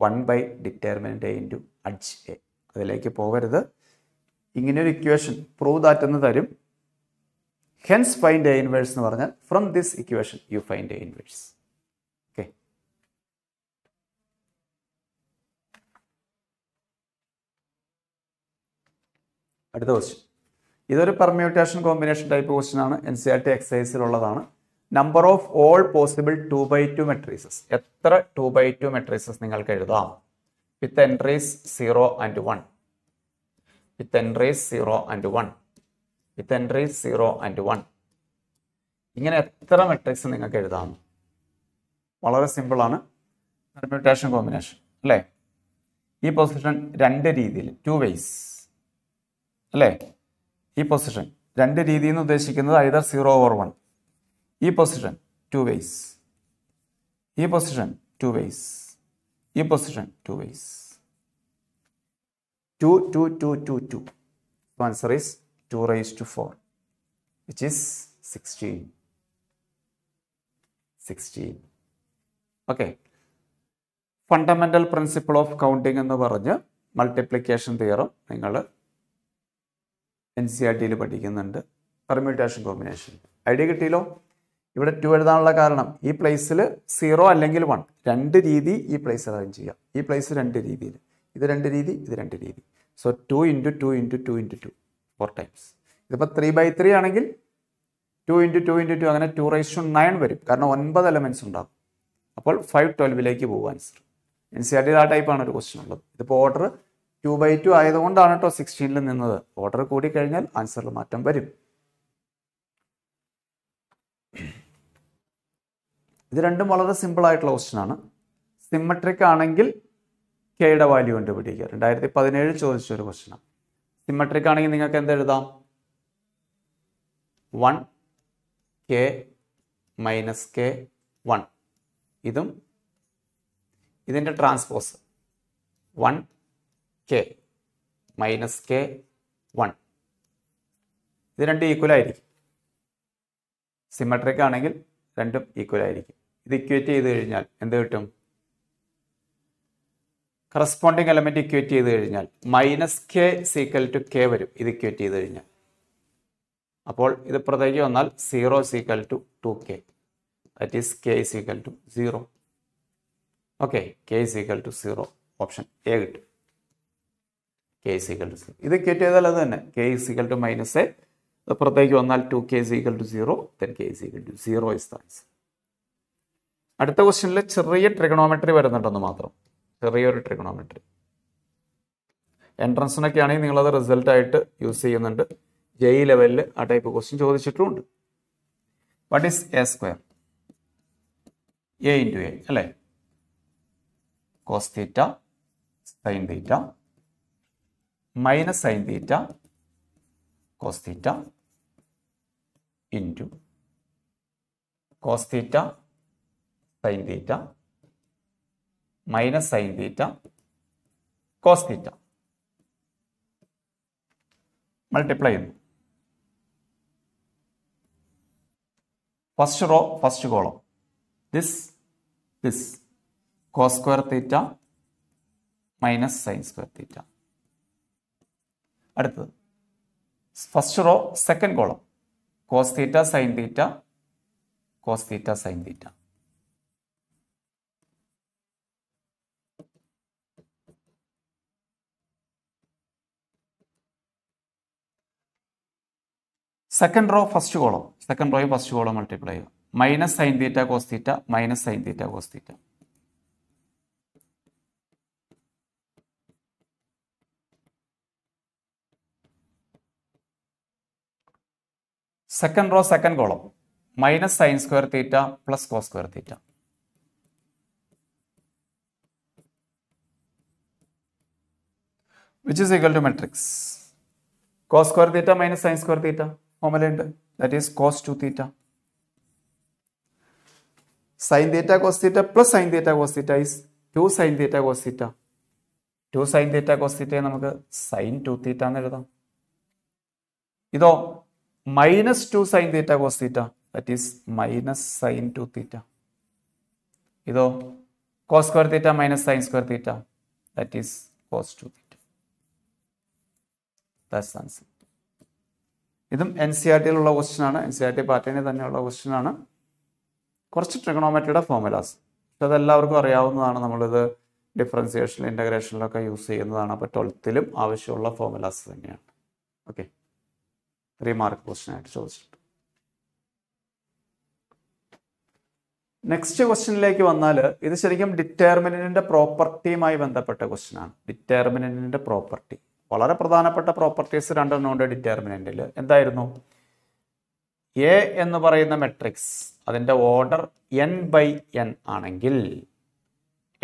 one by determinant A into adj A അതിലേക്ക് പോകരുത് ഇങ്ങനെ ഒരു ഇക്വേഷൻ പ്രൂവ് ദാറ്റ് എന്ന് തരും ഹെൻസ് ഫൈൻഡ് എ ഇൻവേഴ്സ് എന്ന് പറഞ്ഞാൽ from this equation you find A inverse അടുത്ത ക്വസ്റ്റ്യൻ ഇതൊരു പെർമ്യൂട്ടേഷൻ കോമ്പിനേഷൻ ടൈപ്പ് ക്വസ്റ്റ്യൻ ആണ് എൻ സി ആർ ടി എക്സസൈസിലുള്ളതാണ് number of all possible two by two matrices എത്ര two by two matrices നിങ്ങൾക്ക് എഴുതാം with entries zero and one with entries zero and one with entries zero and one ഇങ്ങനെ എത്ര matrix നിങ്ങൾക്ക് എഴുതാം വളരെ സിമ്പിളാണ് പെർമ്യൂട്ടേഷൻ കോമ്പിനേഷൻ അല്ലേ ഈ പൊസിഷൻ രണ്ട് രീതിയിൽ ടു വെയ്സ് അല്ലേ ഈ പൊസിഷൻ രണ്ട് രീതിയിൽ നിന്ന് ഉദ്ദേശിക്കുന്നത് ഐദർ സീറോ ഓവർ വൺ ഈ പൊസിഷൻ ടു വെയ്സ് ഈ പൊസിഷൻ ടു വെയ്സ് ഈ position two ways two two two two two answer is two raise two four which is sixteen sixteen okay fundamental principle of counting എന്ന് പറഞ്ഞ് multiplication തിയറും നിങ്ങൾ N C R ടിയിൽ പഠിക്കുന്നുണ്ട് permutation combination idea കിട്ടിയല്ലോ ഇവിടെ to എഴുതാനുള്ള കാരണം ഈ പ്ലേസിൽ സീറോ അല്ലെങ്കിൽ വൺ രണ്ട് രീതി ഈ പ്ലേസ് അറേഞ്ച് ചെയ്യാം ഈ പ്ലേസ് രണ്ട് രീതിയിൽ ഇത് രണ്ട് രീതി ഇത് രണ്ട് രീതി so two into two into two into two four times ഇതിപ്പോൾ ത്രീ ബൈ ത്രീ ആണെങ്കിൽ two into two into two അങ്ങനെ ടു റൈസ് നയൻ വരും കാരണം ഒൻപത് എലമെൻസ് ഉണ്ടാകും അപ്പോൾ ഫൈവ് ട്വൽവിലേക്ക് പോകും ആൻസർ എൻ സി ആർ ടിയിൽ ആ ടൈപ്പാണ് ഒരു ക്വസ്റ്റ്യൻ ഉള്ളത് ഇതിപ്പോൾ ഓർഡർ ടു ബൈ ടു ആയതുകൊണ്ടാണ് കേട്ടോ സിക്സ്റ്റീനിൽ നിന്നത് ഓർഡർ കൂടി കഴിഞ്ഞാൽ ആൻസറിൽ മാറ്റം വരും ഇത് രണ്ടും വളരെ സിമ്പിൾ ആയിട്ടുള്ള ക്വസ്റ്റൻ ആണ് സിമ്മട്രിക് ആണെങ്കിൽ കെയുടെ വാല്യൂ കണ്ടുപിടിക്കുക രണ്ടായിരത്തി പതിനേഴ് ചോദിച്ച ഒരു ആണ് സിമ്മട്രിക് ആണെങ്കിൽ നിങ്ങൾക്ക് എന്തെഴുതാം one K minus K one ഇതും ഇതിൻ്റെ transpose one K minus K one ഇത് രണ്ടും ഈക്വൽ ആയിരിക്കും സിമട്രിക് ആണെങ്കിൽ രണ്ടും ഈക്വൽ ആയിരിക്കും ഇത് ഇക്വേറ്റ് ചെയ്ത് കഴിഞ്ഞാൽ എന്ത് കിട്ടും കറസ്പോണ്ടിങ് എലമെന്റ് ഇക്വേറ്റ് ചെയ്ത് കഴിഞ്ഞാൽ minus K is equal to K വരും ഇത് ഇക്വേറ്റ് ചെയ്ത് കഴിഞ്ഞാൽ അപ്പോൾ ഇത് പുറത്തേക്ക് വന്നാൽ zero is equal to two K that is K is equal to zero okay K is equal to zero option A കിട്ടും K C equal to zero ഇത് ഇക്വേറ്റ് ചെയ്താൽ അത് തന്നെ K is equal to minus A പുറത്തേക്ക് വന്നാൽ two K C equal to zero then K C equal to zero is answer അടുത്ത ക്വസ്റ്റ്യനിൽ ചെറിയ ട്രിഗണോമെട്രി വരുന്നുണ്ടെന്ന് മാത്രം ചെറിയൊരു ട്രിഗണോമെട്രി എൻട്രൻസിനൊക്കെ ആണെങ്കിൽ നിങ്ങളത് റിസൾട്ടായിട്ട് യൂസ് ചെയ്യുന്നുണ്ട് ജെഇ ലെവലിൽ ആ ടൈപ്പ് ക്വസ്റ്റ്യൻ ചോദിച്ചിട്ടുമുണ്ട് what is A square A into A അല്ലേ cos theta sine theta minus sin theta cos theta into cos theta sin theta minus sin theta cos theta multiply first row first first this This, cos square theta minus minus square theta അടുത്തത് first row second column cos theta sine theta cos theta sine തീറ്റ second row first column second റോയും first column multiply ചെയ്യുക minus sign theta cos theta minus sign theta cos theta second row second column minus sine square theta plus cos square theta which is equal to matrix cos square theta minus sine square തീറ്റ ഫോമലുണ്ട് that is cos two theta sine theta cos theta plus sine theta cos theta is two sine theta cos theta two sine theta cos തീറ്റയെ നമുക്ക് sine two theta എന്ന് എഴുതാം ഇതോ minus two sine theta cos theta that is minus sine two theta ഇതോ cos square theta minus sine square theta that is cos two theta that's answer ഇതും N C R ടിയിലുള്ള question ആണ് N C R T പാറ്റേണിൽ തന്നെയുള്ള question ആണ് കുറച്ച് ട്രിഗണോമെട്രിയുടെ formulas പക്ഷെ അതെല്ലാവർക്കും അറിയാവുന്നതാണ് നമ്മളിത് ഡിഫറൻസിയേഷനിലും ഇൻ്റഗ്രേഷനിലൊക്കെ യൂസ് ചെയ്യുന്നതാണ് അപ്പോൾ ട്വൽത്തിലും ആവശ്യമുള്ള ഫോർമുലാസ് തന്നെയാണ് ഓക്കെ ത്രീ മാർക്ക് ക്വസ്റ്റ്യൻ ആയിട്ട് ചോദിച്ചിട്ടുണ്ട് നെക്സ്റ്റ് ക്വസ്റ്റ്യനിലേക്ക് വന്നാൽ ഇത് ശരിക്കും ഡിറ്റർമിനന്റിന്റെ പ്രോപ്പർട്ടിയുമായി ബന്ധപ്പെട്ട ആണ് ഡിറ്റർമിനന്റിന്റെ പ്രോപ്പർട്ടി വളരെ പ്രധാനപ്പെട്ട പ്രോപ്പർട്ടീസ് ഉണ്ട് ഡിറ്റർമിനന്റിൽ എന്തായിരുന്നു എ എന്ന് പറയുന്ന മെട്രിക്സ് അതിൻ്റെ ഓർഡർ എൻ ബൈ എൻ ആണെങ്കിൽ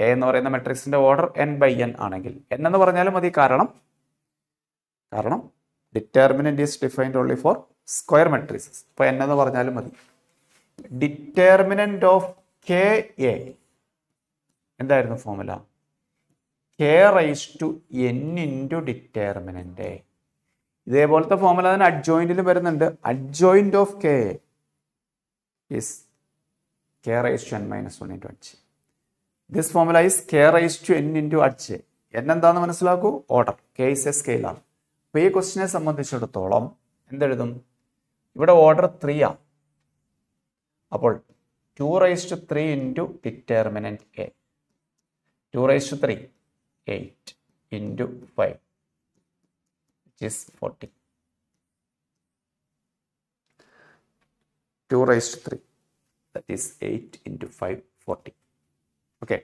എ എന്ന് പറയുന്ന മെട്രിക്സിന്റെ ഓർഡർ എൻ ബൈ എൻ ആണെങ്കിൽ എൻ എന്ന് പറഞ്ഞാലും മതി കാരണം കാരണം determinant is defined only for square matrices അപ്പോൾ എന്നെന്ന് പറഞ്ഞാലും മതി ഡിറ്റർമിനൻറ്റ് ഓഫ് കെ എ എന്തായിരുന്നു formula K raise to N into determinant ഇതേപോലത്തെ ഫോമുല തന്നെ അഡ്ജോയിൻറ്റിൽ വരുന്നുണ്ട് adjoint of K is K raise to N minus one into adj this formula is K raise to N into adj N എന്താണെന്ന് മനസ്സിലാക്കൂ order K is a സ്കെയിലാണ് ഇപ്പോൾ ഈ ക്വസ്റ്റിനെ സംബന്ധിച്ചിടത്തോളം എന്തെഴുതും ഇവിടെ ഓർഡർ ത്രീ ആണ് അപ്പോൾ two raise two three into determinant A two raise two three eight into five is forty two raise two three that is eight into five forty okay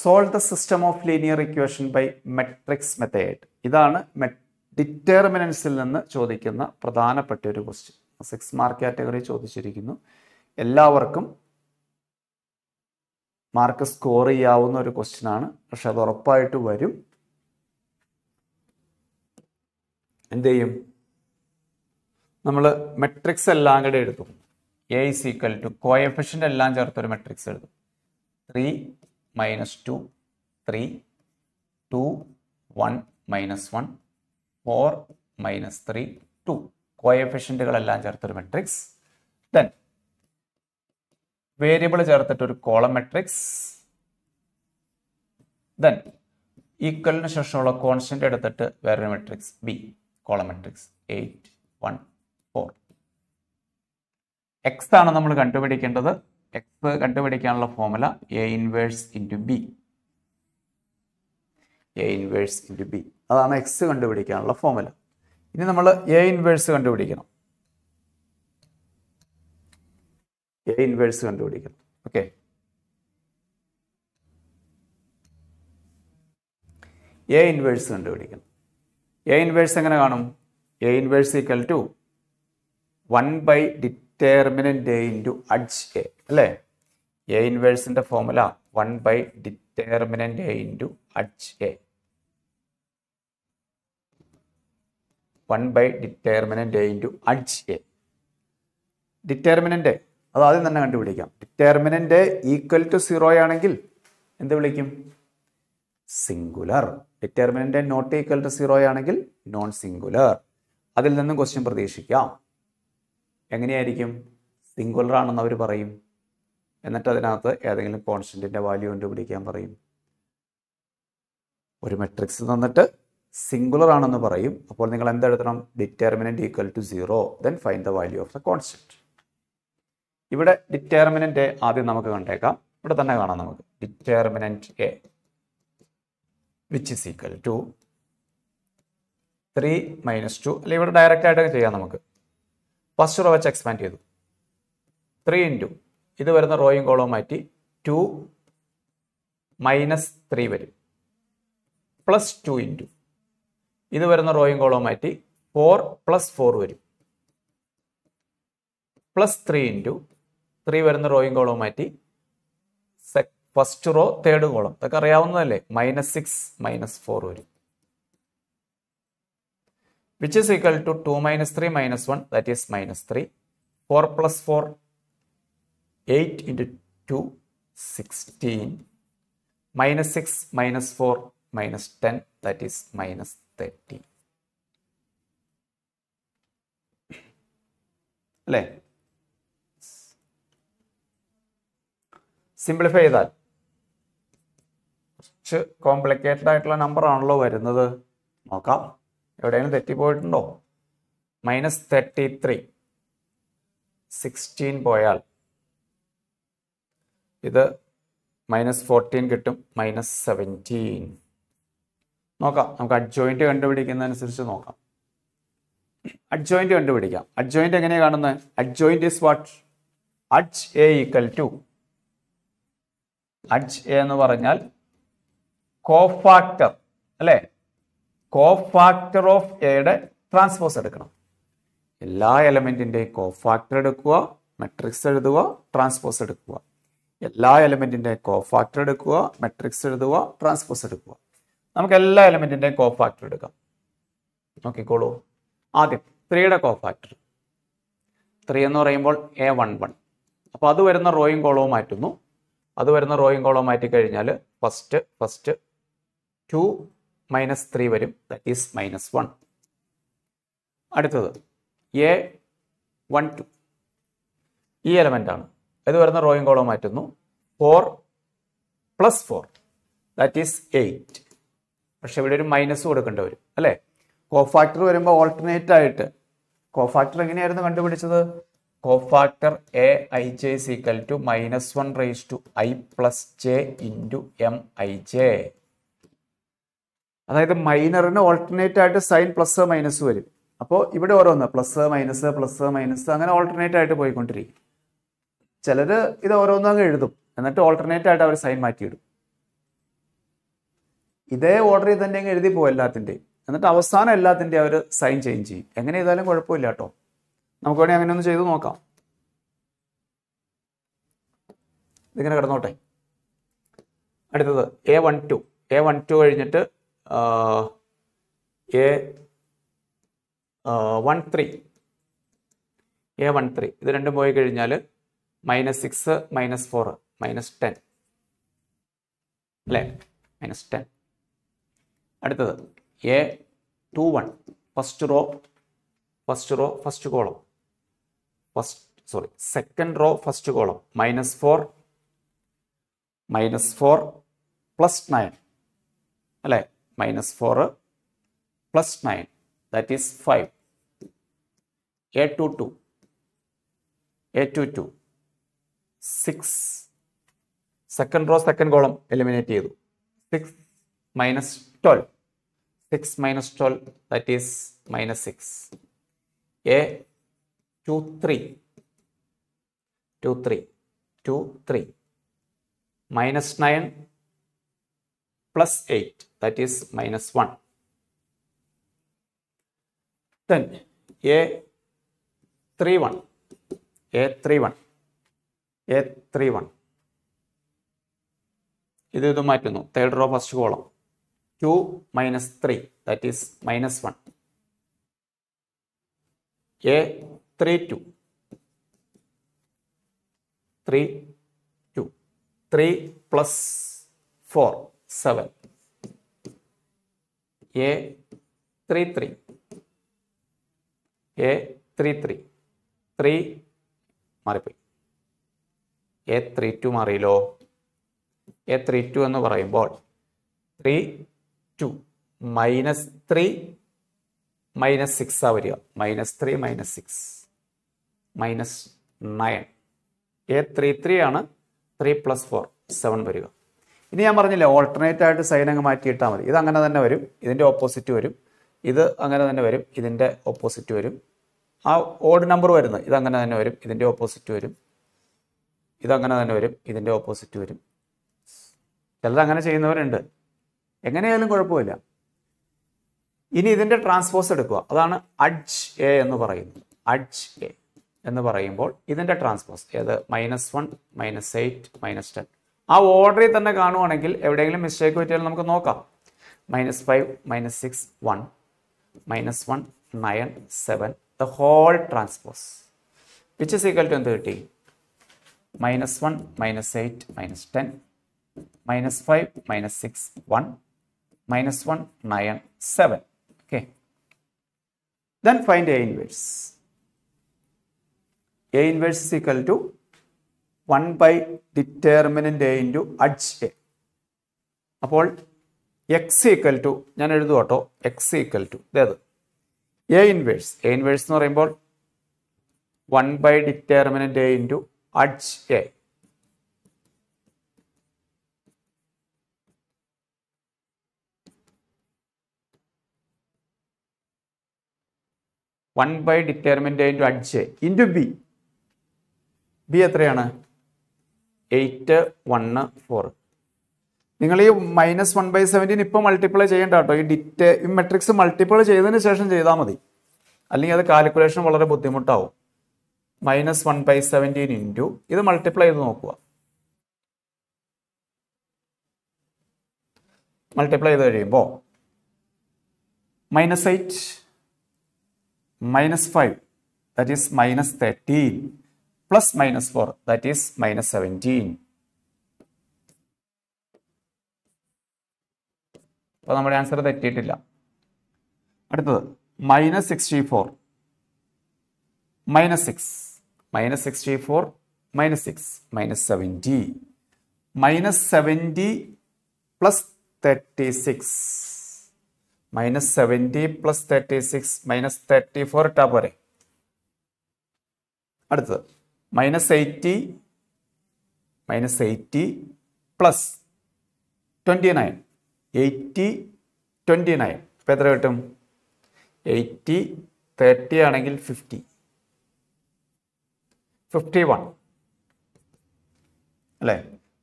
solve the system of linear equation by matrix method ഇതാണ് ഡിറ്റർമിനൻസിൽ നിന്ന് ചോദിക്കുന്ന പ്രധാനപ്പെട്ട ഒരു question six mark category ചോദിച്ചിരിക്കുന്നു എല്ലാവർക്കും mark score ചെയ്യാവുന്ന ഒരു ക്വസ്റ്റ്യൻ ആണ് പക്ഷെ അത് ഉറപ്പായിട്ട് വരും എന്ത് ചെയ്യും നമ്മൾ മെട്രിക്സ് എല്ലാം കൂടെ എഴുതും A is equal to coefficient എല്ലാം ചേർത്തൊരു മെട്രിക്സ് എഴുതും three minus two three two one minus one four minus three two കോയഫിഷ്യൻറ്റുകളെല്ലാം ചേർത്തൊരു മെട്രിക്സ് ദെൻ വേരിയബിൾ ചേർത്തിട്ടൊരു കോളം മെട്രിക്സ് ദെൻ ഈക്വലിന് ശേഷമുള്ള കോൺസ്റ്റൻ്റ് എടുത്തിട്ട് വേറൊരു matrix B column matrix eight one four X ആണ് നമ്മൾ കണ്ടുപിടിക്കേണ്ടത് എക്സ് കണ്ടുപിടിക്കാനുള്ള formula A inverse into B A inverse into B അതാണ് എക്സ് കണ്ടുപിടിക്കാനുള്ള ഫോമുല ഇനി നമ്മൾ എ ഇൻവേഴ്സ് കണ്ടുപിടിക്കണം എ ഇൻവേഴ്സ് കണ്ടുപിടിക്കണം ഓക്കെ എ ഇൻവേഴ്സ് കണ്ടുപിടിക്കണം എ ഇൻവേഴ്സ് എങ്ങനെ കാണും A inverse equal to one by D determinant A into adj A അല്ലേ എ ഇൻവേഴ്സിൻ്റെ formula one by determinant A into adj A one by determinant A into adj A determinant അത് ആദ്യം തന്നെ കണ്ടുപിടിക്കാം determinant equal to zero ആണെങ്കിൽ എന്ത് വിളിക്കും singular determinant not equal to zero ആണെങ്കിൽ നോൺ സിംഗുലർ അതിൽ നിന്നും ക്വസ്റ്റ്യൻ പ്രതീക്ഷിക്കാം എങ്ങനെയായിരിക്കും സിംഗുലർ ആണെന്ന് അവർ പറയും എന്നിട്ട് അതിനകത്ത് ഏതെങ്കിലും കോൺസ്റ്റൻറ്റിൻ്റെ വാല്യൂ കണ്ടുപിടിക്കാൻ പറയും ഒരു മെട്രിക്സ് തന്നിട്ട് സിംഗുലർ ആണെന്ന് പറയും അപ്പോൾ നിങ്ങൾ എന്തെടുക്കണം determinant equal to zero then find the value of the constant ഇവിടെ ഡിറ്റർമിനൻ്റ് ആദ്യം നമുക്ക് കണ്ടേക്കാം ഇവിടെ തന്നെ കാണാം നമുക്ക് determinant A which is equal to three minus two അല്ലെങ്കിൽ ഇവിടെ ഡയറക്റ്റ് ആയിട്ട് ചെയ്യാം നമുക്ക് ഫസ്റ്റ് റോ വെച്ച് എക്സ്പാൻഡ് ചെയ്തു ത്രീ ഇൻറ്റു ഇത് വരുന്ന റോയും കോളവും മാറ്റി ടു മൈനസ് ത്രീ വരും പ്ലസ് ടു ഇൻറ്റു ഇത് വരുന്ന റോയും കോളവും മാറ്റി ഫോർ പ്ലസ് ഫോർ വരും പ്ലസ് ത്രീ ഇൻറ്റു ത്രീ വരുന്ന റോയും കോളവും മാറ്റി ഫസ്റ്റ് റോ തേർഡ് കോളം ഇതൊക്കെ അറിയാവുന്നതല്ലേ മൈനസ് സിക്സ് മൈനസ് ഫോർ വരും which is equal to two minus three minus one that is minus three four plus four eight into two sixteen minus six minus four minus ten that is minus thirty അല്ലേ simplify ചെയ്താൽ കുറച്ച് complicated ആയിട്ടുള്ള number ആണല്ലോ വരുന്നത് നോക്കാം എവിടെയെങ്കിലും തെറ്റിപ്പോയിട്ടുണ്ടോ minus thirty three sixteen പോയാൽ ഇത് മൈനസ് ഫോർട്ടീൻ കിട്ടും മൈനസ് സെവൻറ്റീൻ നോക്കാം നമുക്ക് അഡ്ജോയിൻറ്റ് കണ്ടുപിടിക്കുന്നതനുസരിച്ച് നോക്കാം അഡ്ജോയിൻറ്റ് കണ്ടുപിടിക്കാം അഡ്ജോയിൻറ്റ് എങ്ങനെയാണ് കാണുന്നത് adjoint is what adj A equal to adj A എന്ന് പറഞ്ഞാൽ കോഫാക്ടർ അല്ലേ കോ ഫാക്ടർ ഓഫ് എയുടെ ട്രാൻസ്പോസ് എടുക്കണം എല്ലാ എലമെന്റിന്റെയും കോ ഫാക്ടർ എടുക്കുക മെട്രിക്സ് എഴുതുക ട്രാൻസ്പോസ് എടുക്കുക എല്ലാ എലമെന്റിന്റെയും കോ ഫാക്ടർ എടുക്കുക മെട്രിക്സ് എഴുതുക ട്രാൻസ്പോസ് എടുക്കുക നമുക്ക് എല്ലാ എലമെന്റിന്റെയും കോ ഫാക്ടർ എടുക്കാം നോക്കിക്കോളൂ ആദ്യം ത്രീയുടെ കോ ഫാക്ടർ ത്രീ എന്ന് പറയുമ്പോൾ എ വൺ വൺ അപ്പോൾ അത് വരുന്ന റോയും കോളവും മാറ്റുന്നു അത് വരുന്ന റോയും കോളവും മാറ്റി കഴിഞ്ഞാൽ first first two minus three വരും ദറ്റ് ഈസ് മൈനസ് വൺ അടുത്തത് എ വൺ ടു ഈ ആണ് ഇത് വരുന്ന റോയും കോളവും മാറ്റുന്നു four plus four that is eight പക്ഷെ ഇവിടെ ഒരു മൈനസ് കൊടുക്കേണ്ടി വരും അല്ലേ കോഫാക്ടർ വരുമ്പോൾ ഓൾട്ടർനേറ്റ് ആയിട്ട് കോഫാക്ടർ എങ്ങനെയായിരുന്നു കണ്ടുപിടിച്ചത് cofactor A I J is equal to minus one raise to I plus J into M I J അതായത് മൈനറിന് ഓൾട്ടർനേറ്റ് ആയിട്ട് സൈൻ പ്ലസ് മൈനസ് വരും അപ്പോൾ ഇവിടെ ഓരോന്ന് പ്ലസ് മൈനസ് പ്ലസ് മൈനസ് അങ്ങനെ ഓൾട്ടർനേറ്റ് ആയിട്ട് പോയിക്കൊണ്ടിരിക്കും ചിലർ ഇത് ഓരോന്നും അങ്ങ് എഴുതും എന്നിട്ട് ഓൾട്ടർനേറ്റ് ആയിട്ട് അവർ സൈൻ മാറ്റിയിടും ഇതേ ഓർഡറിൽ തന്നെ അങ്ങ് എഴുതി പോകും എല്ലാത്തിൻ്റെയും എന്നിട്ട് അവസാനം എല്ലാത്തിൻ്റെയും അവർ സൈൻ ചേഞ്ച് ചെയ്യും എങ്ങനെ ചെയ്താലും കുഴപ്പമില്ല കേട്ടോ നമുക്ക് വേണമെങ്കിൽ അങ്ങനെ ഒന്ന് ചെയ്ത് നോക്കാം ഇതിങ്ങനെ കിടന്നോട്ടെ അടുത്തത് A one two A one two കഴിഞ്ഞിട്ട് A one three A one three ഇത് രണ്ടും പോയി കഴിഞ്ഞാൽ minus six minus four minus ten അല്ലേ മൈനസ് ടെൻ അടുത്തത് A two one first row first row first column first sorry second row first column minus four minus four plus nine അല്ലേ minus 4 plus 9 that is 5 a22 a22 6 second row second column eliminate ചെയ്തു six minus twelve six minus twelve that is minus six A two three two three two three minus nine plus eight that is minus one A three one A three one A three one ഇത് ഇത് മാറ്റുന്നു third row first column two minus three that is minus one A three two three two three plus four seven A three three A three three three മാറിപ്പോയി A three two മാറിയല്ലോ A three two എന്ന് പറയുമ്പോൾ three two minus three minus six ആ വരിക minus three minus six minus nine A three three ആണ് three plus four seven വരിക ഇനി ഞാൻ പറഞ്ഞില്ലേ ഓൾട്ടർനേറ്റ് ആയിട്ട് സൈൻ അങ്ങ് മാറ്റിയിട്ടാൽ മതി ഇത് അങ്ങനെ തന്നെ വരും ഇതിൻ്റെ ഓപ്പോസിറ്റ് വരും ഇത് അങ്ങനെ തന്നെ വരും ഇതിൻ്റെ ഓപ്പോസിറ്റ് വരും ആ ഓഡ് നമ്പർ വരുന്നത് ഇതങ്ങനെ തന്നെ വരും ഇതിൻ്റെ ഓപ്പോസിറ്റ് വരും ഇതങ്ങനെ തന്നെ വരും ഇതിൻ്റെ ഓപ്പോസിറ്റ് വരും അങ്ങനെ ചെയ്യുന്നവരുണ്ട് എങ്ങനെയായാലും കുഴപ്പമില്ല ഇനി ഇതിൻ്റെ ട്രാൻസ്പോസ് എടുക്കുക അതാണ് അഡ്ജ് എ എന്ന് പറയുന്നത് അഡ്ജ് എ എന്ന് പറയുമ്പോൾ ഇതിൻ്റെ ട്രാൻസ്പോസ് ഏത് minus one minus eight minus ten ആ ഓർഡറിൽ തന്നെ കാണുവാണെങ്കിൽ എവിടെയെങ്കിലും മിസ്റ്റേക്ക് പറ്റിയാലും നമുക്ക് നോക്കാം minus five minus six one minus one nine seven the whole transpose which is equal to എന്ത് കിട്ടി minus one minus eight minus ten minus five minus six one minus one nine seven okay then find A inverse. A inverse is equal to one by determinant A into adj A അപ്പോൾ X equal to ഞാൻ എഴുതുക കേട്ടോ X equal to അതായത് A inverse A inverse എന്ന് പറയുമ്പോൾ one by determinant A into adj A one by determinant into adj A into B B എത്രയാണ് eight one four നിങ്ങൾ ഈ മൈനസ് വൺ ബൈ സെവൻറ്റീൻ ഇപ്പോൾ മൾട്ടിപ്ലൈ ചെയ്യേണ്ട കേട്ടോ ഈ ഡിറ്റ് ഈ മെട്രിക്സ് മൾട്ടിപ്ലൈ ചെയ്തതിന് ശേഷം ചെയ്താൽ മതി അല്ലെങ്കിൽ അത് കാൽക്കുലേഷൻ വളരെ ബുദ്ധിമുട്ടാവും minus one by seventeen into ഇത് മൾട്ടിപ്ലൈ ചെയ്ത് നോക്കുക മൾട്ടിപ്ലൈ ചെയ്ത് കഴിയുമ്പോൾ minus eight minus five that is minus thirteen plus minus 4 that is minus 17. അപ്പോൾ നമ്മുടെ ആൻസർ തെറ്റിയിട്ടില്ല അടുത്തത് minus sixty four minus six minus sixty four minus six minus seventy minus seventy plus thirty six minus seventy plus thirty six minus thirty four ഇട്ടാൽ പോരെ അടുത്തത് minus eighty minus eighty plus twenty nine eighty twenty nine അപ്പോൾ എത്ര കിട്ടും eighty thirty ആണെങ്കിൽ fifty fifty one അല്ലേ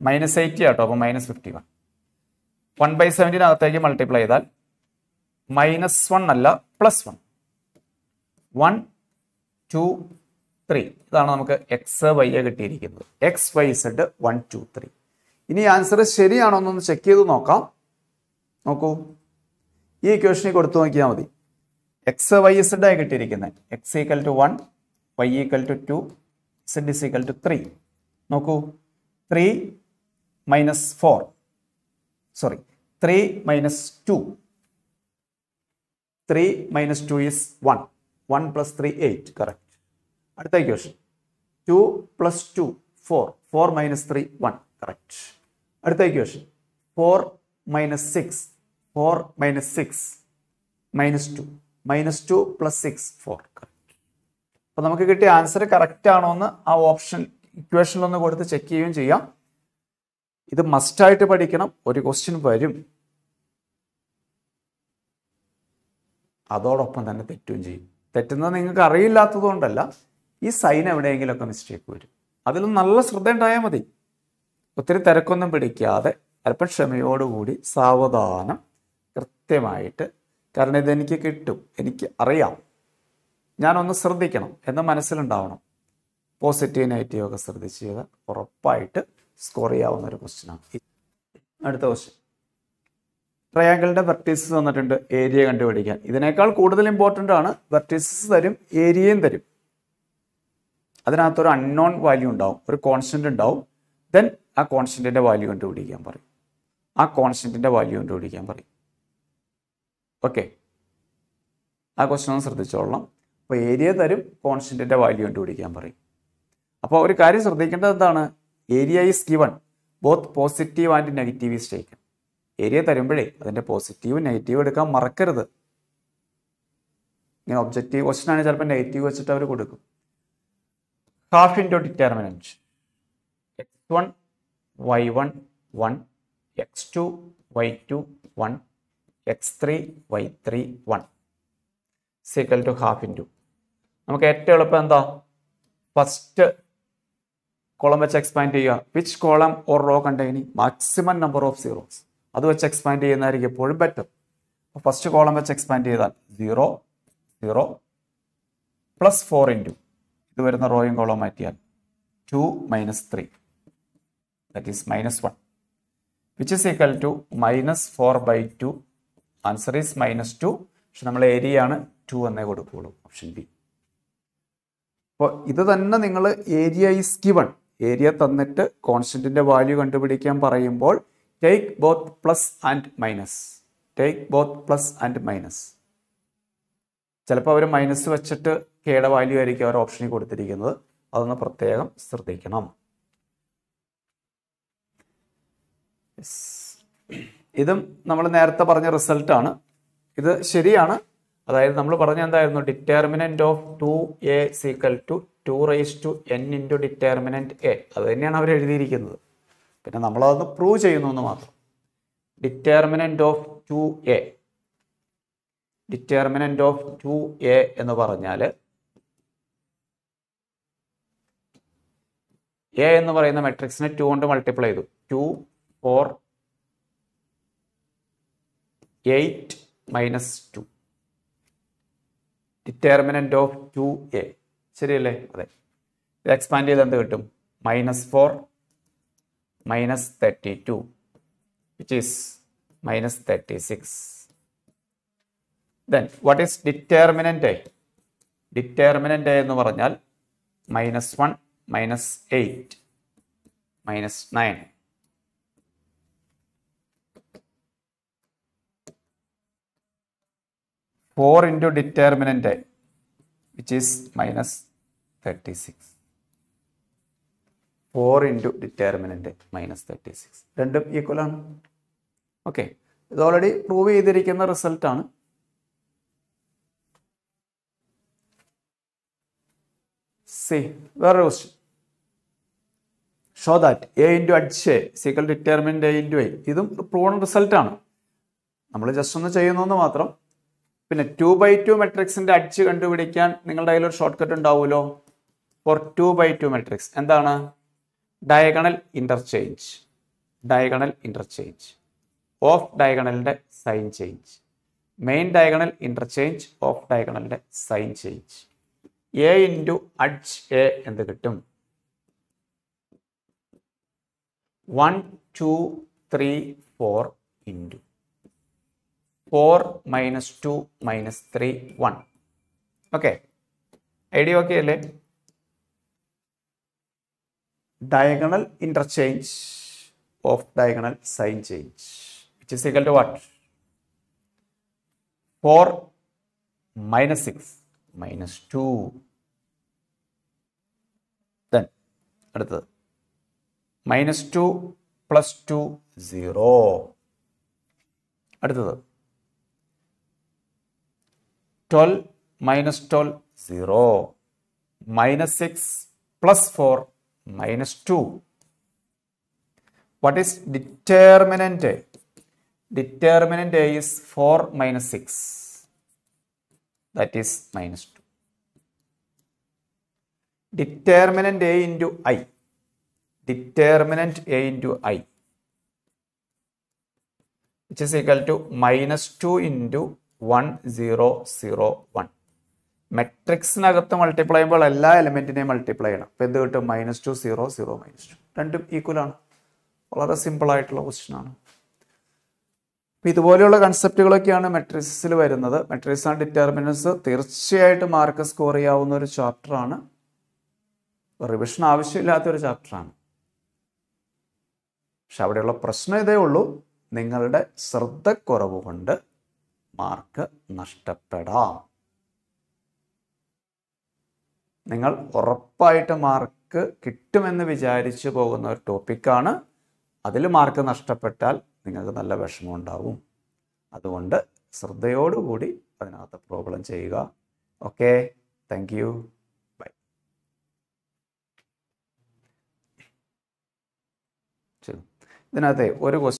minus eighty ആട്ടോ അപ്പോൾ minus fifty one one by സെവൻറ്റീനകത്തേക്ക് മൾട്ടിപ്ലൈ ചെയ്താൽ മൈനസ് വൺ അല്ല plus one one two three ഇതാണ് നമുക്ക് എക്സ് വൈ കിട്ടിയിരിക്കുന്നത് X Y Z one two three ഇനി ആൻസർ ശരിയാണോ എന്നൊന്ന് ചെക്ക് ചെയ്ത് നോക്കാം നോക്കൂ ഈ ഇക്വേഷനിൽ കൊടുത്തു നോക്കിയാൽ മതി എക്സ് വൈ സെഡ് ആയി കിട്ടിയിരിക്കുന്നത് X equal to one Y equal to two Z is equal to three നോക്കൂ three minus four sorry three minus two three minus two is one one plus three eight correct അടുത്ത question two plus two four four minus three one correct അടുത്ത question four minus six four minus six minus two minus two plus six four correct അപ്പോൾ നമുക്ക് കിട്ടിയ answer correct ആണോ എന്ന് ആ option ഇക്വേഷനിലൊന്ന് കൊടുത്ത് check ചെയ്യുകയും ചെയ്യാം ഇത് മസ്റ്റായിട്ട് പഠിക്കണം ഒരു ക്വസ്റ്റ്യൻ വരും അതോടൊപ്പം തന്നെ തെറ്റുകയും ചെയ്യും തെറ്റുന്നത് നിങ്ങൾക്ക് അറിയില്ലാത്തതുകൊണ്ടല്ല ഈ സൈൻ എവിടെയെങ്കിലുമൊക്കെ മിസ്റ്റേക്ക് വരും അതിലും നല്ല ശ്രദ്ധ ഉണ്ടായാൽ മതി ഒത്തിരി തിരക്കൊന്നും പിടിക്കാതെ അല്പം ക്ഷമയോടുകൂടി സാവധാനം കൃത്യമായിട്ട് കാരണം ഇതെനിക്ക് കിട്ടും എനിക്ക് അറിയാം ഞാനൊന്ന് ശ്രദ്ധിക്കണം എന്ന് മനസ്സിലുണ്ടാവണം പോസിറ്റീവ് നെഗറ്റീവ് ഒക്കെ ശ്രദ്ധിച്ച് ചെയ്താൽ ഉറപ്പായിട്ട് സ്കോർ ചെയ്യാവുന്ന ഒരു ക്വസ്റ്റ്യനാണ് അടുത്ത ക്വസ്റ്റ്യൻ ട്രയാങ്കിളിൻ്റെ വെർട്ടീസസ് തന്നിട്ടുണ്ട് ഏരിയ കണ്ടുപിടിക്കാൻ ഇതിനേക്കാൾ കൂടുതൽ ഇമ്പോർട്ടൻ്റ് ആണ് വെർട്ടീസസ് തരും ഏരിയയും തരും ഒരു അൺനോൺ വാല്യൂ ഉണ്ടാവും ഒരു കോൺസ്റ്റൻ്റ് ഉണ്ടാവും ദെൻ ആ കോൺസ്റ്റൻറ്റിൻ്റെ വാല്യൂ കണ്ടുപിടിക്കാൻ പറയും ആ കോൺസ്റ്റൻറ്റിൻ്റെ വാല്യൂ കണ്ടുപിടിക്കാൻ പറയും ഓക്കെ ആ ക്വസ്റ്റൻ ഒന്ന് ശ്രദ്ധിച്ചോളണം അപ്പോൾ ഏരിയ തരും കോൺസ്റ്റൻറ്റിൻ്റെ വാല്യൂ കണ്ടുപിടിക്കാൻ പറയും അപ്പോൾ ഒരു കാര്യം ശ്രദ്ധിക്കേണ്ടത് എന്താണ് area is given both positive and negative is taken area തരുമ്പോഴേ അതിൻ്റെ പോസിറ്റീവ് നെഗറ്റീവ് എടുക്കാൻ മറക്കരുത് ഇങ്ങനെ ഒബ്ജക്റ്റീവ് ക്വസ്റ്റൻ ആണ് ചിലപ്പോൾ നെഗറ്റീവ് വെച്ചിട്ട് അവർ കൊടുക്കും ഹാഫിൻ്റെ determinant X one Y one one X two Y two one X three Y three one is equal to half into നമുക്ക് ഏറ്റവും എളുപ്പം എന്താ ഫസ്റ്റ് കോളം വെച്ച് എക്സ്പാൻഡ് ചെയ്യുക which column or row containing maximum number of zeros അത് വെച്ച് expand ചെയ്യുന്നതായിരിക്കും എപ്പോഴും ബെറ്റർ ഫസ്റ്റ് കോളം വെച്ച് എക്സ്പാൻഡ് ചെയ്താൽ zero zero plus four into ഇത് വരുന്ന റോയും കോളവും മാറ്റിയാൽ two minus three that is minus one which is equal to minus four by two answer is minus two പക്ഷെ നമ്മൾ ഏരിയ ആണ് ടു എന്നേ കൊടുക്കുകയുള്ളൂ ഓപ്ഷൻ ബി അപ്പോൾ ഇത് തന്നെ നിങ്ങൾ ഏരിയ ഈസ് ഗിവൺ ഏരിയ തന്നിട്ട് കോൺസ്റ്റൻറ്റിൻ്റെ വാല്യൂ കണ്ടുപിടിക്കാൻ പറയുമ്പോൾ take both plus and minus take both plus and minus ചിലപ്പോൾ അവർ മൈനസ് വെച്ചിട്ട് കെയുടെ വാല്യൂ ആയിരിക്കും അവർ ഓപ്ഷനിൽ കൊടുത്തിരിക്കുന്നത് അതൊന്ന് പ്രത്യേകം ശ്രദ്ധിക്കണം ഇതും നമ്മൾ നേരത്തെ പറഞ്ഞ റിസൾട്ടാണ് ഇത് ശരിയാണ് അതായത് നമ്മൾ പറഞ്ഞ എന്തായിരുന്നു determinant of two A is equal to two raise to N into determinant A അത് തന്നെയാണ് അവർ എഴുതിയിരിക്കുന്നത് പിന്നെ നമ്മളതൊന്ന് പ്രൂവ് ചെയ്യുന്നു എന്ന് മാത്രം determinant of two A determinant of two A എന്ന് പറഞ്ഞാൽ എ എന്ന് പറയുന്ന മെട്രിക്സിനെ ടു കൊണ്ട് മൾട്ടിപ്ലൈ ചെയ്തു two four eight minus two determinant of two A ശരിയല്ലേ അതെ ഇത് എക്സ്പാൻഡ് ചെയ്ത് എന്ത് കിട്ടും minus four minus thirty two which is minus thirty six then what is determinant A determinant A എന്ന് പറഞ്ഞാൽ minus one minus eight minus nine four into determinant which is minus thirty six four into determinant minus thirty six രണ്ടും ഈക്വലാണ് okay ഇത് already prove ചെയ്തിരിക്കുന്ന റിസൾട്ടാണ് see വേറൊരു question show that A into adj A is equal determinant A into A ഇതും proven റിസൾട്ടാണ് നമ്മൾ just ഒന്ന് ചെയ്യുന്നതെന്ന് മാത്രം പിന്നെ ടു ബൈ ടു മെട്രിക്സിൻ്റെ അഡ്ജ് കണ്ടുപിടിക്കാൻ നിങ്ങളുടെ കയ്യിൽ ഒരു ഷോർട്ട് കട്ട് ഉണ്ടാവുമല്ലോ four two by two matrix എന്താണ് diagonal interchange diagonal interchange off ഡയഗണലിൻ്റെ sign change main diagonal interchange off ഡയഗണലിൻ്റെ sign change A into adj A എന്ത് കിട്ടും one two three four into four minus two minus three one okay idea okay അല്ലേ diagonal interchange off diagonal sign change which is equal to what four minus six minus 2 then അടുത്തത് minus two plus two zero അടുത്തത് twelve minus twelve zero minus six plus four minus two what is determinant determinant is four minus six that is minus two determinant A into I Determinant A into I which is equal to minus two into one zero zero one മെട്രിക്സിനകത്ത് multiply ചെയ്യുമ്പോൾ എല്ലാ എലിമെൻറ്റിനെയും multiply ചെയ്യണം അപ്പോൾ എന്ത് കിട്ടും minus two zero zero minus two രണ്ടും equal ആണ് വളരെ സിമ്പിളായിട്ടുള്ള ക്വസ്റ്റ്യൻ ആണ് അപ്പോൾ ഇതുപോലെയുള്ള കൺസെപ്റ്റുകളൊക്കെയാണ് മെട്രിക്സിൽ വരുന്നത് മെട്രിക്സ് ആൻഡ് ഡിറ്റർമിനൻസ് തീർച്ചയായിട്ടും മാർക്ക് സ്കോർ ചെയ്യാവുന്ന ഒരു ചാപ്റ്ററാണ് റിവിഷൻ ആവശ്യമില്ലാത്ത ഒരു ചാപ്റ്ററാണ് പക്ഷെ അവിടെയുള്ള പ്രശ്നം ഇതേ ഉള്ളൂ നിങ്ങളുടെ ശ്രദ്ധക്കുറവ് കൊണ്ട് മാർക്ക് നഷ്ടപ്പെടാം നിങ്ങൾ ഉറപ്പായിട്ട് മാർക്ക് കിട്ടുമെന്ന് വിചാരിച്ചു പോകുന്ന ഒരു ടോപ്പിക്കാണ് അതിൽ മാർക്ക് നഷ്ടപ്പെട്ടാൽ നിങ്ങൾക്ക് നല്ല വിഷമം ഉണ്ടാവും അതുകൊണ്ട് ശ്രദ്ധയോടുകൂടി അതിനകത്ത് പ്രോബ്ലം ചെയ്യുക ഓക്കെ താങ്ക് യു ബൈ ഇതിനകത്തെ ഒരു ക്വസ്റ്റ്യൻ